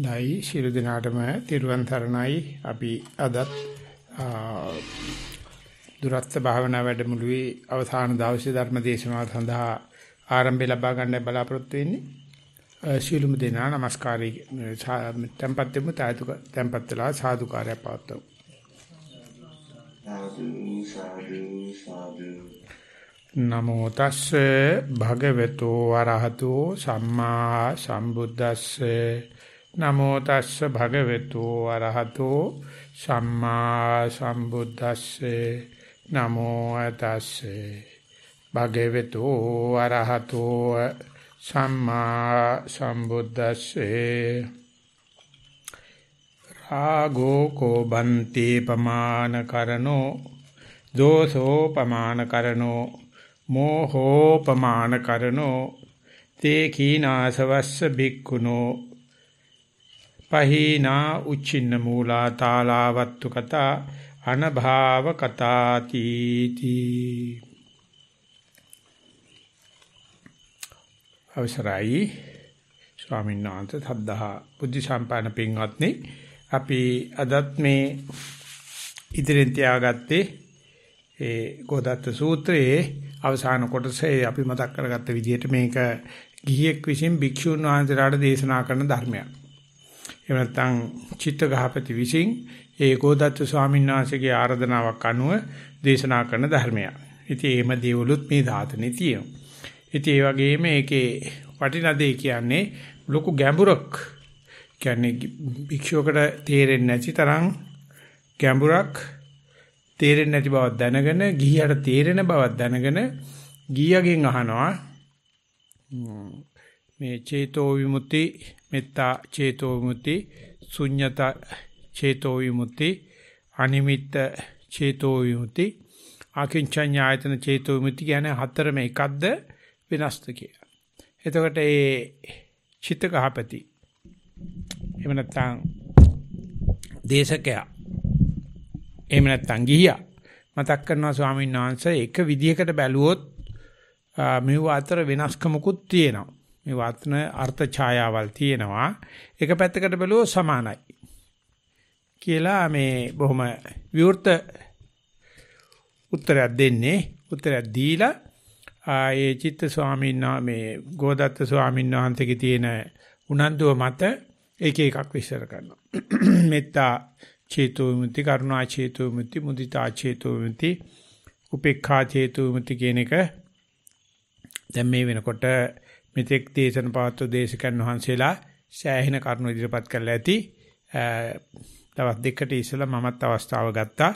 ලයි ශිරු දිනාටම තිරුවන් සරණයි අපි අදත් දුරස්ත භාවනා වැඩමුළුවේ අවසාන දවසේ ධර්ම දේශනාව සඳහා ආරම්භය ලබා ගන්න බලාපොරොත්තු වෙන්නේ ශිළුම දෙනා নমස්කාරී tempත් වෙමු තායතුක tempත් වෙලා සාදුකාරය පවත්වමු සාදු සාදු සාදු නමෝ තස්සේ භගවතු වරහතෝ සම්මා සම්බුද්දස්සේ නමෝ තස්ස භගවතු අරහතෝ සම්මා සම්බුද්දස්සේ නමෝ තස්සේ භගවතු අරහතෝ සම්මා සම්බුද්දස්සේ රාගෝ කෝ බන්ති පමාන කරනෝ දෝසෝ පමාන කරනෝ මෝහෝ පමාන කරනෝ තේ කීනාසවස්ස බික්කුණෝ පහීනා උච්චින්න මූලා තාලාවත්තු කතා අනභාව කතා තීති අවසරයි ස්වාමීන් වහන්සේ සද්ධා බුද්ධ සම්පන්න පින්වත්නි අපි අදත් මේ ඉදිරියෙන් තියාගත්තේ ඒ ගෝදත්ත සූත්‍රයේ අවසාන කොටසේ අපි මතක් කරගත්ත විදිහට මේක ගිහියෙක් විසින් භික්ෂුන් වහන්සේලාට දේශනා කරන ධර්මයක්. එහෙම නැත්නම් චිත්තඝාපති විසින් ඒකෝදත්ත ස්වාමීන් වහන්සේගේ ආරාධනාවක් අනුව දේශනා කරන ධර්මයක්. ඉතින් එහෙම දේවලුත් මේ ධාතනේ තියෙනවා. ඉතින් ඒ වගේම ඒකේ වටිනදේ කියන්නේ ලොකු ගැඹුරක් කියන්නේ භික්ෂුවකට තේරෙන්නේ නැති තරම් ගැඹුරක් තේරෙන්නේ නැති බව දැනගෙන ගිහියට තේරෙන බව දැනගෙන ගියගෙන් අහනවා මේ චේතෝ විමුති මෙත්තා චේතෝ විමුති ශුඤ්‍යත චේතෝ විමුති අනිමිත්ත චේතෝ විමුති ආකින්චඤ්ඤායතන චේතෝ විමුති කියන්නේ හතරම එකක්ද වෙනස්ද කියලා. එතකොට ඒ චිත්ත ගහපති එහෙම නැත්නම් දේශකයා එහෙම නැත්නම් ගිහියා මතක් කරනවා ස්වාමීන් වහන්සේ එක විදියකට බැලුවොත් මෙව අතර වෙනස්කමකුත් තියෙනවා. මේ වත්න අර්ථ ඡායාවල් තියෙනවා. එක පැත්තකට බැලුවොත් සමානයි. කියලා මේ බොහොම විවෘත උත්තරයක් දෙන්නේ. උත්තරයක් දීලා ඒ චිත්ත ස්වාමීන් වහන්සේ මේ ගෝදත්ත ස්වාමීන් වහන්සේගේ තියෙන උනන්දුව මත එක එකක් විස්තර කරනවා. මෙත්තා චේතෝ විමුක්ති, කරුණා චේතෝ විමුක්ති, මුදිතා චේතෝ විමුක්ති, උපේක්ඛා චේතෝ විමුක්ති කියන එක දැන් මේ වෙනකොට මෙතෙක් දේශන පාත්‍ර දේශකයන් වහන්සේලා සෑහෙන කරුණු ඉදිරිපත් කරලා ඇති තවත් දෙකට ඉස්සලා මමත් අවස්ථාව ගත්තා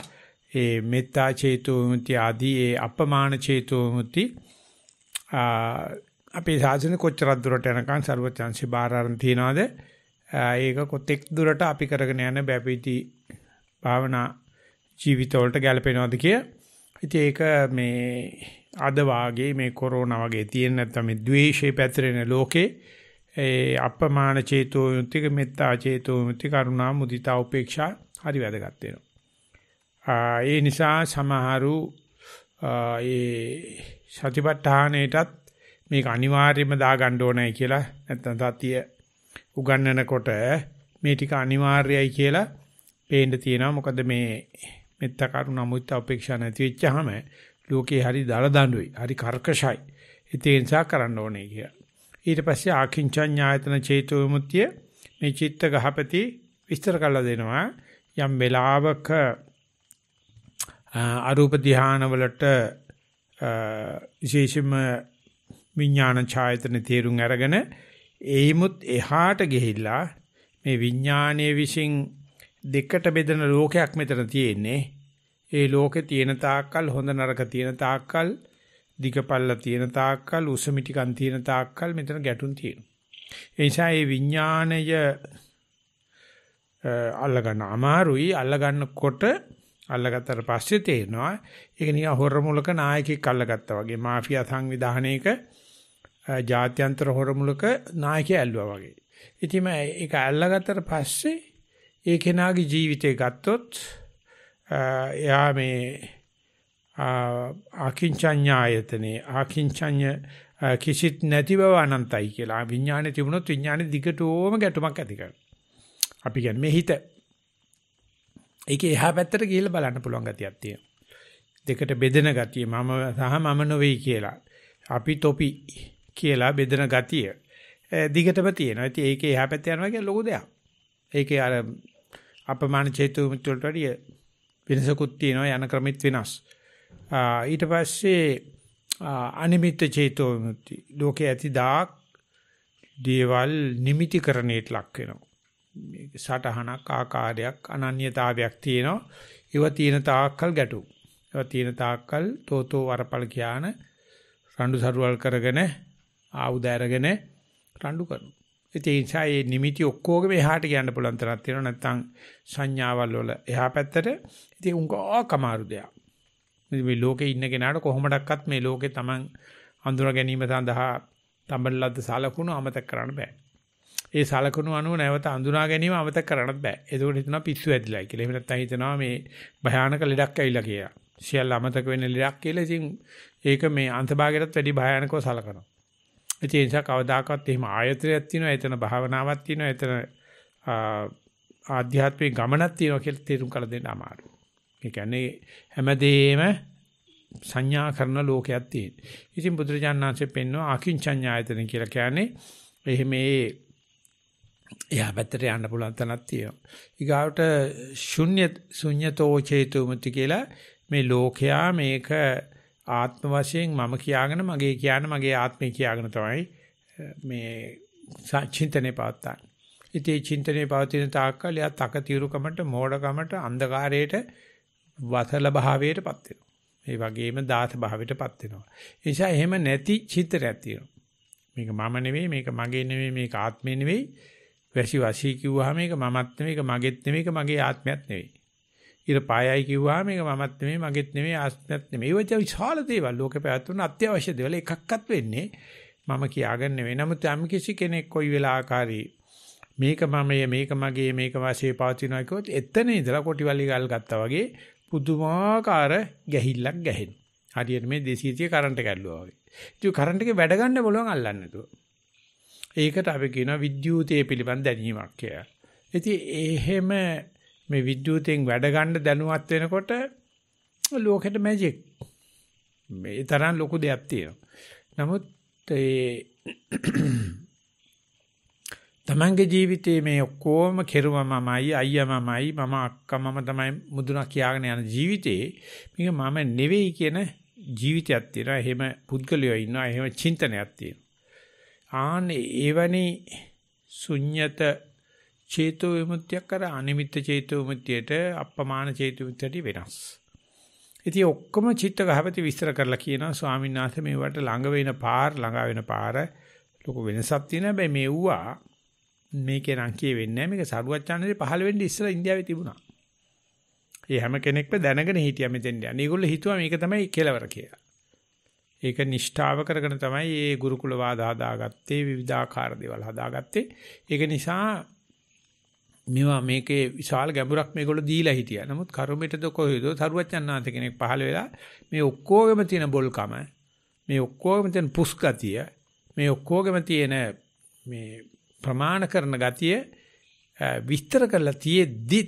ඒ මෙත්තා චේතෝ විමුක්ති ආදී ඒ අපමාන චේතෝ විමුක්ති අපේ සාසන කොච්චරක් දුරට යනකම් ਸਰවචන්සි බාරාරන් තියනවාද ඒක කොතෙක් දුරට අපි කරගෙන යන බැපිති භාවනා ජීවිතවලට ගැලපෙනවද කිය ඉතින් ඒක මේ අද වාගේ මේ කොරෝනා වගේ තියෙන නැත්නම් මේ ද්වේෂේ පැතිරෙන ලෝකේ ඒ අපමාන චේතෝ යුක්තික මෙත්තා චේතෝ යුක්ති කරුණා මුදිතා උපේක්ෂා හරි වැදගත් වෙනවා. ඒ නිසා සමහරු ඒ සතිපට්ඨානෙටත් මේක අනිවාර්යයෙන්ම දාගන්න ඕනේ කියලා නැත්නම් සතිය උගන්වනකොට මේ ටික අනිවාර්යයි කියලා පේන්න තියෙනවා. මොකද මේ මෙත්ත කරුණා මුදිතා උපේක්ෂා නැති වෙච්චාම ලෝකේ හරි දරදඬුයි, හරි කර්කශයි. ඒ නිසා කරන්න ඕනේ කියලා. ඊට පස්සේ ආකින්චඤ්ඤායතන චේතෝ විමුක්තිය මේ චිත්ත ගහපති විස්තර කරලා දෙනවා. යම් වෙලාවක අරූප ධානය වලට විශේෂම විඥාන ඡායතන තේරුම් අරගෙන එයිමුත් එහාට ගිහිල්ලා මේ විඥානයේ විසින් දෙකට බෙදෙන ලෝකයක් මෙතන තියෙන්නේ ඒ ලෝකේ තියෙන තාක්කල් හොඳ නරක තියෙන තාක්කල් දිගපල්ල තියෙන තාක්කල් උසමිටිකන් තියෙන තාක්කල් මෙතන ගැටුම් තියෙනවා. ඒ නිසා මේ විඥාණය අල්ලගන්න අමාරුයි අල්ලගන්නකොට අල්ලගත්තට පස්සේ තේරෙනවා ඒක නිකන් හොරමුලක නායකයෙක් අල්ලගත්තා වගේ මාෆියා සංවිධානයක ජාත්‍යන්තර හොරමුලක නායකයෙක් ඇල්ලුවා වගේ. ඉතින් මේක අල්ලගත්තට පස්සේ ඒ කෙනාගේ ජීවිතය ගත්තොත් එයා මේ ආකින්චඤ්ඤායතනේ ආකින්චඤ්ඤ කිසිත් නැති බව අනන්තයි කියලා. විඥානේ තිබුණොත් විඥානේ දිගටම ගැටුමක් ඇති කරනවා. අපි කියන්නේ මේ හිත. ඒකේ එහා පැත්තට ගිහිල්ලා බලන්න පුළුවන් ගතියක් තියෙනවා. දෙකට බෙදෙන ගතිය මම සහ මම නොවේ කියලා. අපි තොපි කියලා බෙදෙන ගතිය. දිගටම තියෙනවා. ඉතින් ඒකේ එහා පැත්තට යනවා කියන්නේ ලොකු දෙයක්. ඒකේ අර අපමාන චේතු මිත්‍රට වැඩිය වෙනසකුත් තියෙනවා යන ක්‍රමෙත් වෙනස්. ඊට පස්සේ අනිමිත්ත චේතෝ විමුක්ති. ලෝකේ ඇති දාක් දේවල් නිමිතිකරණයට ලක් වෙනවා. සටහනක් ආකාරයක් අනන්‍යතාවයක් තියෙනවා. ඒවා තියෙන තාක්කල් ගැටු. ඒවා තියෙන තාක්කල් තෝතෝ වරපල් ඥාන රණ්ඩු සරුවල් කරගෙන ආයුධ අරගෙන රණ්ඩු කරනවා. ඒ නිසා මේ නිමිටි ඔක්කොගේම එහාට යන්න පුළුවන් තරක් තියෙනවා නැත්නම් සංඥාවල් වල එහා පැත්තට ඉතින් උංගක් අමාරු දෙයක්. මේ ලෝකේ ඉන්න කෙනාට කොහොමඩක්වත් මේ ලෝකේ Taman අඳුර ගැනීම සඳහා තඹලද්ද සලකුණු අමතක කරන්න බෑ. ඒ සලකුණු අනුව නැවත අඳුනා ගැනීම අමතක කරන්නත් බෑ. ඒකෝට හිතනවා පිස්සු ඇදිලායි කියලා. එහෙම නැත්නම් හිතනවා මේ භයානක ලෙඩක් ඇවිල්ලා කියලා. සියල්ල අමතක වෙන ලෙඩක් කියලා. ඉතින් ඒක මේ අන්තභාගයටත් වැඩි භයානකව සලකනවා. ඒ නිසා කවදාකවත් එහෙම ආයතනයක් තියෙනවා, එතන භාවනාවක් තියෙනවා, එතන ආධ්‍යාත්මික ගමනක් තියෙනවා කියලා තේරුම් කළ දෙන්න අමාරුයි. ඒ කියන්නේ හැමදේම සංඥා කරන ලෝකයක් තියෙන. ඉතින් බුදුරජාණන්සේ පෙන්වන අකින්චඤ්ඤායතන කියලා කියන්නේ එහෙම ඒ එයා පැත්තට යන්න පුළුවන් තැනක් තියෙනවා. ඊගාවට ශුන්‍ය ශුන්‍යතෝ චේතුමති කියලා මේ ලෝකයා මේක ආත්ම වශයෙන් මම කියාගෙන මගේ කියන මගේ ආත්මය කියාගෙන තමයි මේ චින්තනේ පවත්තා. ඉතින් මේ චින්තනේ පවතින තාක්කල් එයා තකතිරුකමට, මෝඩකමට, අන්ධකාරයට, වසල භාවයටපත් වෙනවා. ඒ වගේම දාස භාවයටපත් වෙනවා. ඒ නිසා එහෙම නැති චින්තනයක් තියෙනවා. මේක මම නෙවෙයි, මේක මගේ නෙවෙයි, මේක ආත්මේ නෙවෙයි. වැසි වශී කිව්වහම මේක මමත් නෙවෙයි, මේක මගේත් නෙවෙයි, මේක මගේ ආත්මයත් නෙවෙයි. ඉර පායයි කිව්වා මේක මමත් නෙමෙයි මගේත් නෙමෙයි ආත්මත් නෙමෙයි වච විශාල දේවල් ලෝකේ පැවතුන අත්‍යවශ්‍ය දේවල් එකක්වත් වෙන්නේ මම කියාගෙන නෙවෙයි නමුත් යම් කිසි කෙනෙක් කොයි වෙලාවකාරී මේක මමයේ මේක මගේ මේක වාසිය පවතිනවා කිව්වොත් එතන ඉඳලා කොටිවලි ගල් ගත්තා වගේ පුදුමාකාර ගැහිල්ලක් ගැහෙන. හරියට මේ 230 කරන්ට් කැඩලුවා වගේ. ඉතින් කරන්ට් එකේ වැඩ ගන්න බලවන් අල්ලන්නේ නැතුව. ඒකට අපි කියනවා විද්‍යුතයේ පිළිබඳ දැනීමක් කියලා. ඉතින් එහෙම මේ විද්‍යුතෙන් වැඩ ගන්න දැනුවත් වෙනකොට ලෝකෙට මැජික්. මේ තරම් ලොකු දෙයක් තියෙනවා. නමුත් ඒ තමන්ගේ ජීවිතයේ මේ ඔක්කොම කෙරුවමමයි අයියාමමයි මම අක්කා මම තමයි මුදුනා කියාගෙන යන ජීවිතේ මේක මම නෙවෙයි කියන ජීවිතයක් තියෙනවා. එහෙම පුද්ගලයෝ ඉන්නවා. එහෙම චින්තනයක් තියෙනවා. ආන්නේ එවැනි ශුන්්‍යත චේතෝ විමුක්තියක් අර අනිමිත්ත චේතෝ විමුක්තියට අප්‍රමාණ චේතෝ විමුක්තියට වෙනස්. ඉතින් ඔක්කොම චිත්ත ගහපති විස්තර කරලා කියනවා ස්වාමීන් වහන්සේ මේවට ළඟ වෙන පාර ළඟා වෙන පාර ලොකු වෙනසක් තියෙනවා. හැබැයි මෙව්වා මේකේ නම් කියෙවෙන්නේ නැහැ. මේක සරුවච්චානනේ පහළ වෙන්නේ ඉස්සලා ඉන්දියාවේ තිබුණා. ඒ හැම කෙනෙක්ම දැනගෙන හිටියා මෙතෙන් යන. ඒගොල්ලෝ හිතුවා මේක තමයි කෙලවර කියලා. ඒක නිෂ්ඨාව කරගෙන තමයි මේ ගුරුකුල වාද හදාගත්තේ විවිධාකාර දේවල් හදාගත්තේ. ඒක නිසා මේවා මේකේ විශාල ගැඹුරක් මේගොල්ලෝ දීලා හිටියා. නමුත් කර්මෙටද කොහෙද සරුවචන්නාන්ත කෙනෙක් පහළ වෙලා මේ ඔක්කොගෙම තියෙන බොල්කම මේ ඔක්කොගෙම තියෙන පුස්ගතිය මේ ඔක්කොගෙම තියෙන මේ ප්‍රමාණ කරන ගතිය විස්තර කරලා තියෙද්දි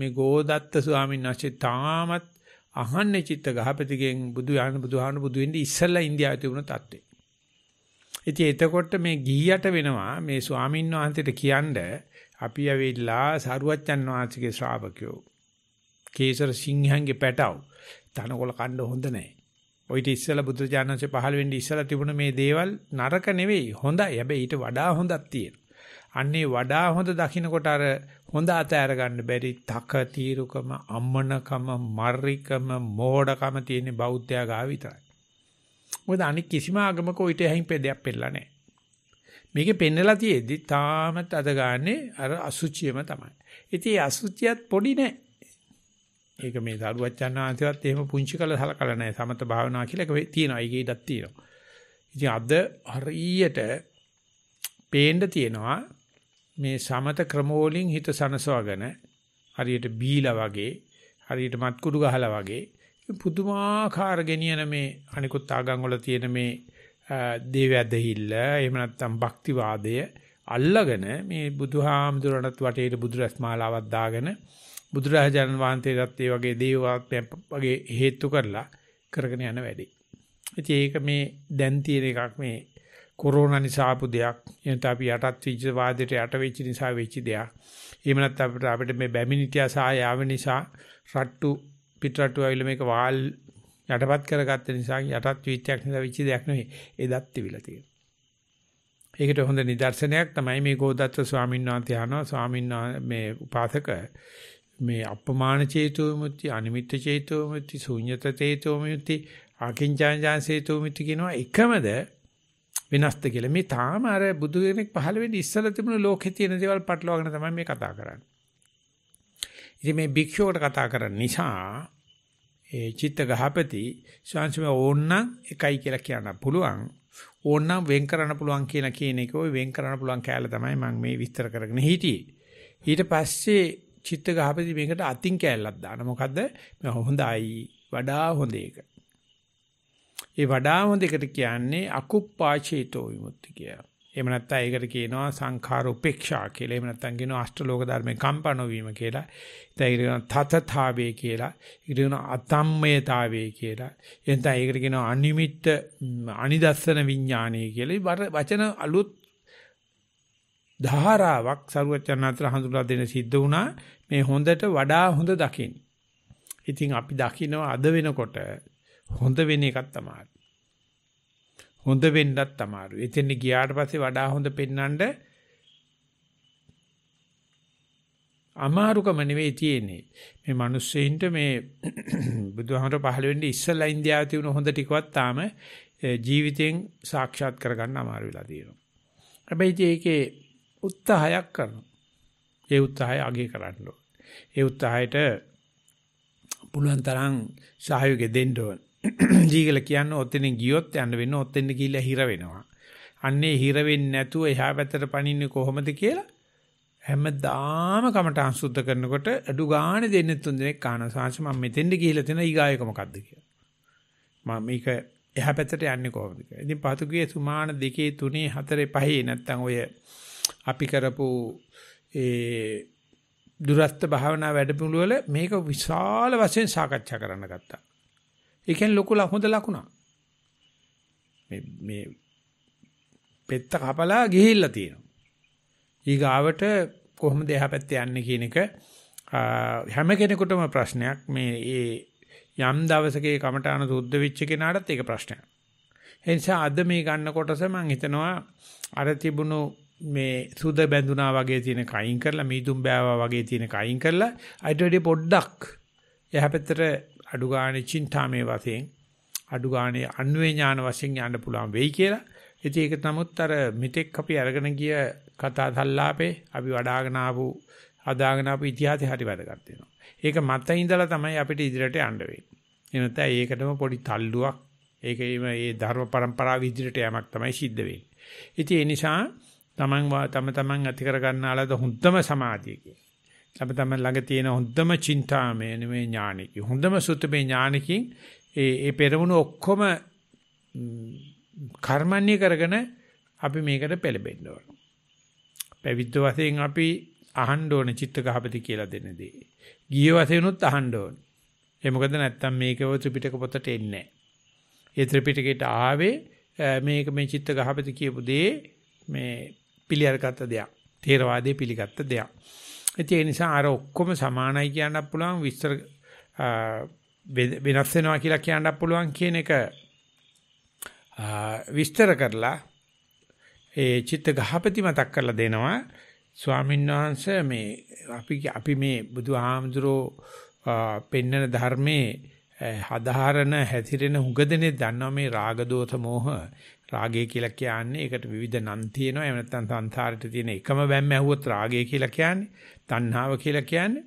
මේ ගෝදත්ත ස්වාමීන් වහන්සේ තාමත් අහන්නේ චිත්ත ගහපතිගෙන් බුදු යහන බුදුහාන බුදු වෙන්නේ ඉස්සෙල්ලා ඉන්දියාවේ තිබුණ තත්ත්වේ. ඉතින් එතකොට මේ ගිහියට වෙනවා මේ ස්වාමීන් වහන්සේට කියන්නේ අපි ඇවිල්ලා සාරුවච්චන් වහන්සේගේ ශ්‍රාවකයෝ කේසර සිංහයන්ගේ පැටව තනකොළ කන්න හොඳ නැහැ. ඔය ඉත ඉස්සලා බුදුජානන්සේ පහළ වෙන්නේ ඉස්සලා තිබුණ මේ දේවල් නරක නෙවෙයි හොඳයි. හැබැයි ඊට වඩා හොඳක් තියෙනවා. අන්නේ වඩා හොඳ දකින්නකොට අර හොඳ අතෑර ගන්න බැරි තක තීරුකම අම්මනකම මර්රිකම මෝඩකම තියෙන බෞද්ධයා ගාව විතරයි. මොකද අනික කිසිම ආගමක ඔయిత හැහින් පෙදයක් පෙළලා නැහැ. මේකේ පෙන්නලා තියෙද්දි තාමත් අද ගන්නේ අර අසුචියම තමයි. ඉතින් අසුචියත් පොඩි නෑ. ඒක මේ දරුවචන් ආන්තිවත් එහෙම පුංචි කළ සලකලා නැහැ. සමත භාවනා කියලා ඒක තියෙනවා. ඒක ඉඩක් තියෙනවා. ඉතින් අද හරියට පේන්න තියෙනවා මේ සමත ක්‍රමවලින් හිත සනසවගෙන හරියට බීලා වගේ හරියට මත්කුඩු ගහලා වගේ පුදුමාකාර ගෙනියන මේ අනිකුත් ආගම් වල තියෙන මේ දේවැදහිල්ල එහෙම නැත්නම් භක්තිවාදය අල්ලගෙන මේ බුදුහාමුදුරණත් වටේට බුදුරස් මාලාවක් දාගෙන බුදුරජාණන් වහන්සේටත් ඒ වගේ දේවවාක්‍යයක් වගේ හේතු කරලා කරගෙන යන වැඩේ. ඉතින් ඒක මේ දැන් තියෙන එකක් මේ කොරෝනා නිසා ආපු දෙයක්. එහෙනම් අපි යටත් විච වාදයට යට වෙච්ච නිසා වෙච්ච දෙයක්. එහෙම නැත්නම් අපිට අපිට මේ බැමිණිටියා සහ යාව නිසා රට්ටු පිටරට්ටු ඇවිල්ලා මේක වාල් යටපත් කරගත්ත නිසා යටත් ජීවිතයක් නිසා වෙච්ච දෙයක් නෙවෙයි. ඒ දත් තිබිලා තියෙනවා. ඒකට හොඳ නිදර්ශනයක් තමයි මේ ගෝදත්ත ස්වාමීන් වහන්සේ අහනවා ස්වාමීන් මේ උපාසක මේ අපමාන චේතෝ මුත්‍ති අනිමිත්ත චේතෝ මුත්‍ති ශූන්‍යත චේතෝ මුත්‍ති අකින්චාන්ජාන් චේතෝ මුත්‍ති කියනවා එකමද වෙනස්ද කියලා මේ තාම අර බුදු කෙනෙක් පහළ වෙන්නේ ඉස්සලා තිබුණු ලෝකේ තියෙන දේවල් පටලවාගෙන තමයි මේ කතා කරන්නේ ඉතින් මේ භික්ෂුවකට කතා කරන නිසා ඒ චිත්ත ගහපති ශාංශම ඕන්නම් එකයි කියලා කියන්න පුළුවන් ඕන්නම් වෙන් කරන්න පුළුවන් කියන කියන එක ওই වෙන් කරන්න පුළුවන් කෑල්ල තමයි මම මේ විස්තර කරගෙන හිටියේ ඊට පස්සේ චිත්ත ගහපති මේකට අතින් කෑල්ලක් දාන මොකද්ද මේ හොඳයි වඩා හොඳ එක ඒ වඩා හොඳ එකට කියන්නේ අකුප්පාචේතෝ විමුක්ති කියලා එහෙම නැත්නම් ඒකට කියනවා සංඛාර උපේක්ෂා කියලා. එහෙම නැත්නම් කියනවා අෂ්ටලෝක ධර්මේ කම්පන වීම කියලා. ඉතින් ඒකට කියනවා තතතාවේ කියලා. ඒකට කියනවා අතම්මයතාවේ කියලා. එහෙනම් ඒකට කියනවා අනිමිත්ත අනිදස්සන විඥානය කියලා. වචන අලුත් ධාරාවක් සරුවචනාතර හඳුනා දෙන සිද්ධ වුණා. මේ හොඳට වඩා හොඳ දකින්න. ඉතින් අපි දකිනවා අද වෙනකොට හොඳ වෙන එකක් තමයි. හොඳ වෙන්නත් අමාරුයි. එතෙන් ගියාට පස්සේ වඩා හොඳ පෙන්වන්න අමාරුකම නෙවෙයි තියෙන්නේ. මේ මිනිස්සෙයින්ට මේ බුදුහමර පහළ වෙන්නේ ඉස්සලා ඉන්දියාවේ තිබුණ හොඳ ටිකවත් තාම ජීවිතෙන් සාක්ෂාත් කරගන්න අමාරු වෙලා තියෙනවා. හැබැයි ඒකේ උත්සාහයක් කරනවා. ඒ උත්සාහය අගය කරන්න ඕනේ. ඒ උත්සාහයට පුළුවන් තරම් සහයෝගය දෙන්න ඕනේ. ජී කියලා කියන්නේ ඔතෙන් ගියොත් යන්න වෙන ඔතෙන් ගිහිල්ලා හිර වෙනවා. අන්නේ හිර වෙන්නේ නැතුව එහා පැත්තට පනින්නේ කොහොමද කියලා හැමදාම කමටහන් සුද්ධ කරනකොට අඩු ගාණ දෙන්න තුන් දෙනෙක් කාන සාංශ මම මෙතෙන්ද ගිහිල්ලා තියෙන ඊගායක මොකද්ද කියලා. මම මේක එහා පැත්තට යන්නේ කොහොමද කියලා. ඉතින් පහතුගේ සුමාන 2 3 4 5 නැත්තම් ඔය අපි කරපු ඒ දුරස්ත භාවනා වැඩමුළු වල මේක විශාල වශයෙන් සාකච්ඡා කරන්න ගත්තා. ඒකෙන් ලොකු හොඳ ලකුණක්. මේ මේ පෙත්ත කපලා ගිහිල්ලා තියෙනවා. ඊගාවට කොහොමද එහා පැත්තේ යන්නේ කියන එක හැම කෙනෙකුටම ප්‍රශ්නයක්. මේ ඒ යම් දවසක කමඨාන සුද්ධ වෙච්ච කෙනාටත් ඒක ප්‍රශ්නයක්. ඒ නිසා අද මේ ගන්න කොටස මම හිතනවා අර තිබුණු මේ සුද බැඳුනා වගේ තියෙන කයින් කරලා මීදුම් බෑවා වගේ තියෙන කයින් කරලා අයිට වැඩි පොඩ්ඩක් එහා පැත්තට අඩු ගානේ චින්තාමේ වශයෙන් අඩු ගානේ අන්වේ ඥාන වශයෙන් යන්න පුළුවන් වෙයි කියලා. ඉතින් ඒක නමුත් අර මෙතෙක් අපි අරගෙන ගිය කතා සල්ලාපේ අපි වඩාගෙන ආපු අදාගෙන ආපු ඉතිහාසය හරි වැදගත් වෙනවා. ඒක මත ඉඳලා තමයි අපිට ඉදිරියට යන්න වෙන්නේ. එනත ඒකටම පොඩි තල්ලුවක් ඒකේම ඒ ධර්ම પરම්පරාව ඉදිරියට යamak තමයි සිද්ධ වෙන්නේ. ඉතින් ඒ නිසා තමන් තම තමන් ඇති කර ගන්නාලාද හොඳම සමාධිය කියන්නේ. අප තම ළඟ තියෙන හොඳම චින්තාමය නෙමේ ඥානිකි. හොඳම සුතමේ ඥානිකින් ඒ ඒ පෙරමුණු ඔක්කොම කර්මන්නේ කරගෙන අපි මේකට පෙළඹෙන්න ඕන. පැවිද්ද වශයෙන් අපි අහන්න ඕන චිත්තගහපති කියලා දෙන දේ. ගිය වශයෙන් උත් අහන්න ඕන. ඒ මොකද නැත්තම් මේකව ත්‍රිපිටක පොතට එන්නේ නැහැ. ඒ ත්‍රිපිටකයට ආවේ මේක මේ චිත්තගහපති කියපු දේ මේ පිළිඅරගත් දෙයක්. තේරවාදයේ පිළිගත් දෙයක්. ඒ නිසා අර ඔක්කොම සමානයි කියන්නත් පුළුවන් විස්තර වෙනස් වෙනවා කියලා කියන්නත් පුළුවන් කියන එක විස්තර කරලා ඒ චිත්ත ගහපති මතක් කරලා දෙනවා ස්වාමීන් වහන්සේ මේ අපි අපි මේ බුදුහාමුදුරෝ පෙන්නන ධර්මයේ හදාරන හැතිරෙන හුඟදෙනේ දන්නවා මේ රාග දෝෂ මෝහ රාගය කියලා කියන්නේ ඒකට විවිධ නම් තියෙනවා එහෙම නැත්නම් සංසාරෙට තියෙන එකම බැම්ම ඇහුවොත් රාගය කියලා කියන්නේ තණ්හාව කියලා කියන්නේ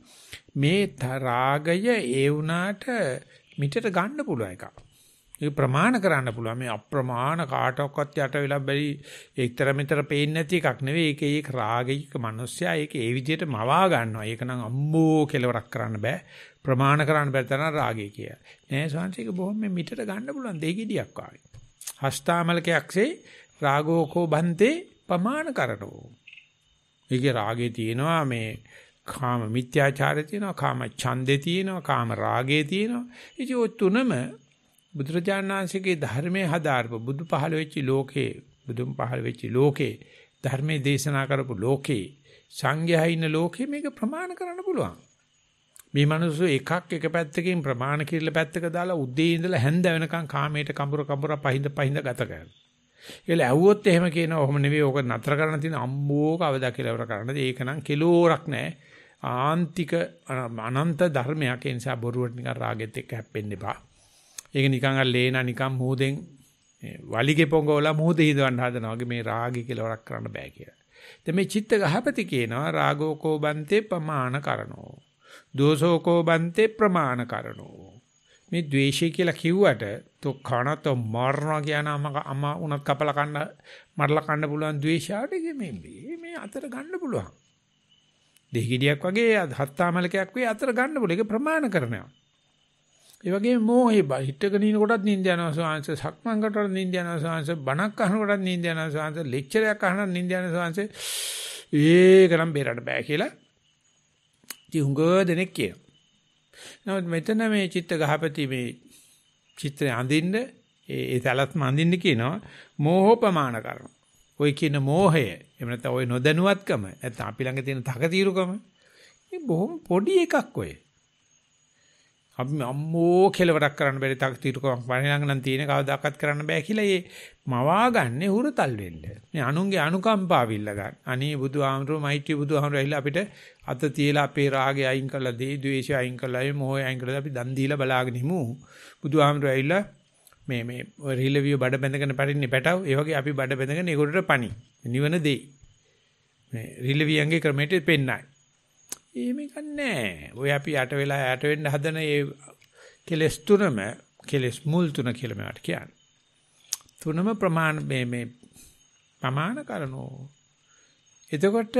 මේ රාගය ඒ වුණාට මිටට ගන්න පුළුවන් එකක්. ඒක ප්‍රමාණ කරන්න පුළුවන්. මේ අප්‍රමාණ කාටවත් යට වෙලා බැරි එක්තර මෙතර පේන්නේ නැති එකක් නෙවෙයි. ඒක ඒක රාගයක මිනිස්සයා ඒක ඒ විදිහට මවා ගන්නවා. ඒක නම් අම්මෝ කෙලවරක් කරන්න බෑ. ප්‍රමාණ කරන්න බැරි තරම් රාගය කියලා. නෑ සංසේක බොහොම මිටට ගන්න පුළුවන් දෙකෙඩියක් ආවේ. හස්තාමලකයක්සේ රාගෝකෝ බන්තේ ප්‍රමාණ කරනෝ ඒකේ රාගේ තියෙනවා මේ කාම මිත්‍යාචාරය තියෙනවා කාම ඡන්දේ තියෙනවා කාම රාගේ තියෙනවා. ඉතින් ඔය තුනම බුදුරජාණන් වහන්සේගේ ධර්මයේ හදාarpු බුදු පහළ වෙච්ච ලෝකේ බුදුන් පහළ වෙච්ච ලෝකේ ධර්මයේ දේශනා කරපු ලෝකේ සංඝයා ඉන්න ලෝකේ මේක ප්‍රමාණ කරන්න පුළුවන්. මේ මිනිස්සු එකක් එක පැත්තකින් ප්‍රමාණ කිරිල පැත්තක දාලා උදේ ඉඳලා හැන්ද වෙනකන් කාමයට කඹර කඹර පහින්ද පහින්ද ගත කරනවා. ඒකල ඇහුවොත් එහෙම කියනවා ඔහොම නෙවෙයි ඕක නතර කරන්න තියෙන අම්බෝ කවදා කියලා වර කරන්නද ඒකනම් කෙලෝරක් නැහැ ආන්තික අනන්ත ධර්මයක් ඒ නිසා බොරුවට නිකන් රාගෙත් එක්ක හැප්පෙන්න එපා ඒක නිකන් අර ලේනා නිකන් මෝදෙන් වලිගේ පොඟවලා මෝදේ හිදවන්න හදනවා වගේ මේ රාගය කියලා වරක් කරන්න බෑ කියලා දැන් මේ චිත්ත ගහපති කියනවා රාගෝ කෝබන්තේ ප්‍රමාණ කරනෝ දෝසෝ කෝබන්තේ ප්‍රමාණ කරනෝ මේ ද්වේෂය කියලා කිව්වට තොක්ඛානත මරණ කියන අම්මා උනත් කපලා කන්න මරලා කන්න පුළුවන් ද්වේෂාට මේ මේ අතර ගන්න පුළුවන්. දෙහිගිඩියක් වගේ හත්තාමලකයක් වේ අතර ගන්න පුළුවන්. ඒක ප්‍රමාණ කරනවා. ඒ වගේම මෝහය හිටගෙන ඉනකොටත් නිින්ද යනවා සාංශ සක්මන් කරනකොට නිින්ද යනවා සාංශ බණක් අහනකොටත් නිින්ද යනවා සාංශ ලෙක්චර් එකක් අහනකොට නිින්ද යනවා සාංශ ඒකනම් බේරන්න බෑ කියලා ජීහුඟ දෙනෙක් කියනවා නමුත් මෙතන මේ චිත්ත ගහපති මේ චිත්‍රය අඳින්න ඒ තලත්ම අඳින්න කියනවා මෝහෝපමාන කරන. ඔය කියන මෝහය එහෙම නැත්නම් ඔය නොදැනුවත්කම නැත්නම් අපි ළඟ තියෙන තකතිරුකම මේ බොහොම පොඩි එකක් ඔය. අපි අම්මෝ කෙලවරක් කරන්න බැරි තක්තිරුකම් පරිණංගනම් තියෙන කවදාකවත් කරන්න බෑ කියලා ඒ මවාගන්නේ හුරතල් වෙන්න. මේ අනුන්ගේ අනුකම්පාවිල්ල ගන්න. අනේ බුදුහාමුදුරුවෝ මෛත්‍රී බුදුහාමුදුරුවෝ ඇවිල්ලා අපිට අත තියලා අපේ රාගය අයින් කළා, දේ ද්වේෂය අයින් කළා, මොහොය අයින් කළා අපි දන් දීලා බලාගෙන ඉමු. බුදුහාමුදුරුවෝ ඇවිල්ලා මේ මේ රිලවිය බඩ බැඳගෙන පරින්නේ පැටව. ඒ වගේ අපි බඩ බැඳගෙන ඒකට පණි. නිවන දෙයි. මේ රිලවියන්ගේ ක්‍රමයට පෙන්නයි. එහෙම ගන්නෑ. ඔය අපි යට වෙලා යට වෙන්න හදන ඒ කෙලස් තුනම කෙලස් මුල් තුන කියලා මට කියන්නේ. තුනම ප්‍රමාණ මේ මේ ප්‍රමාණ කරනෝ. එතකොට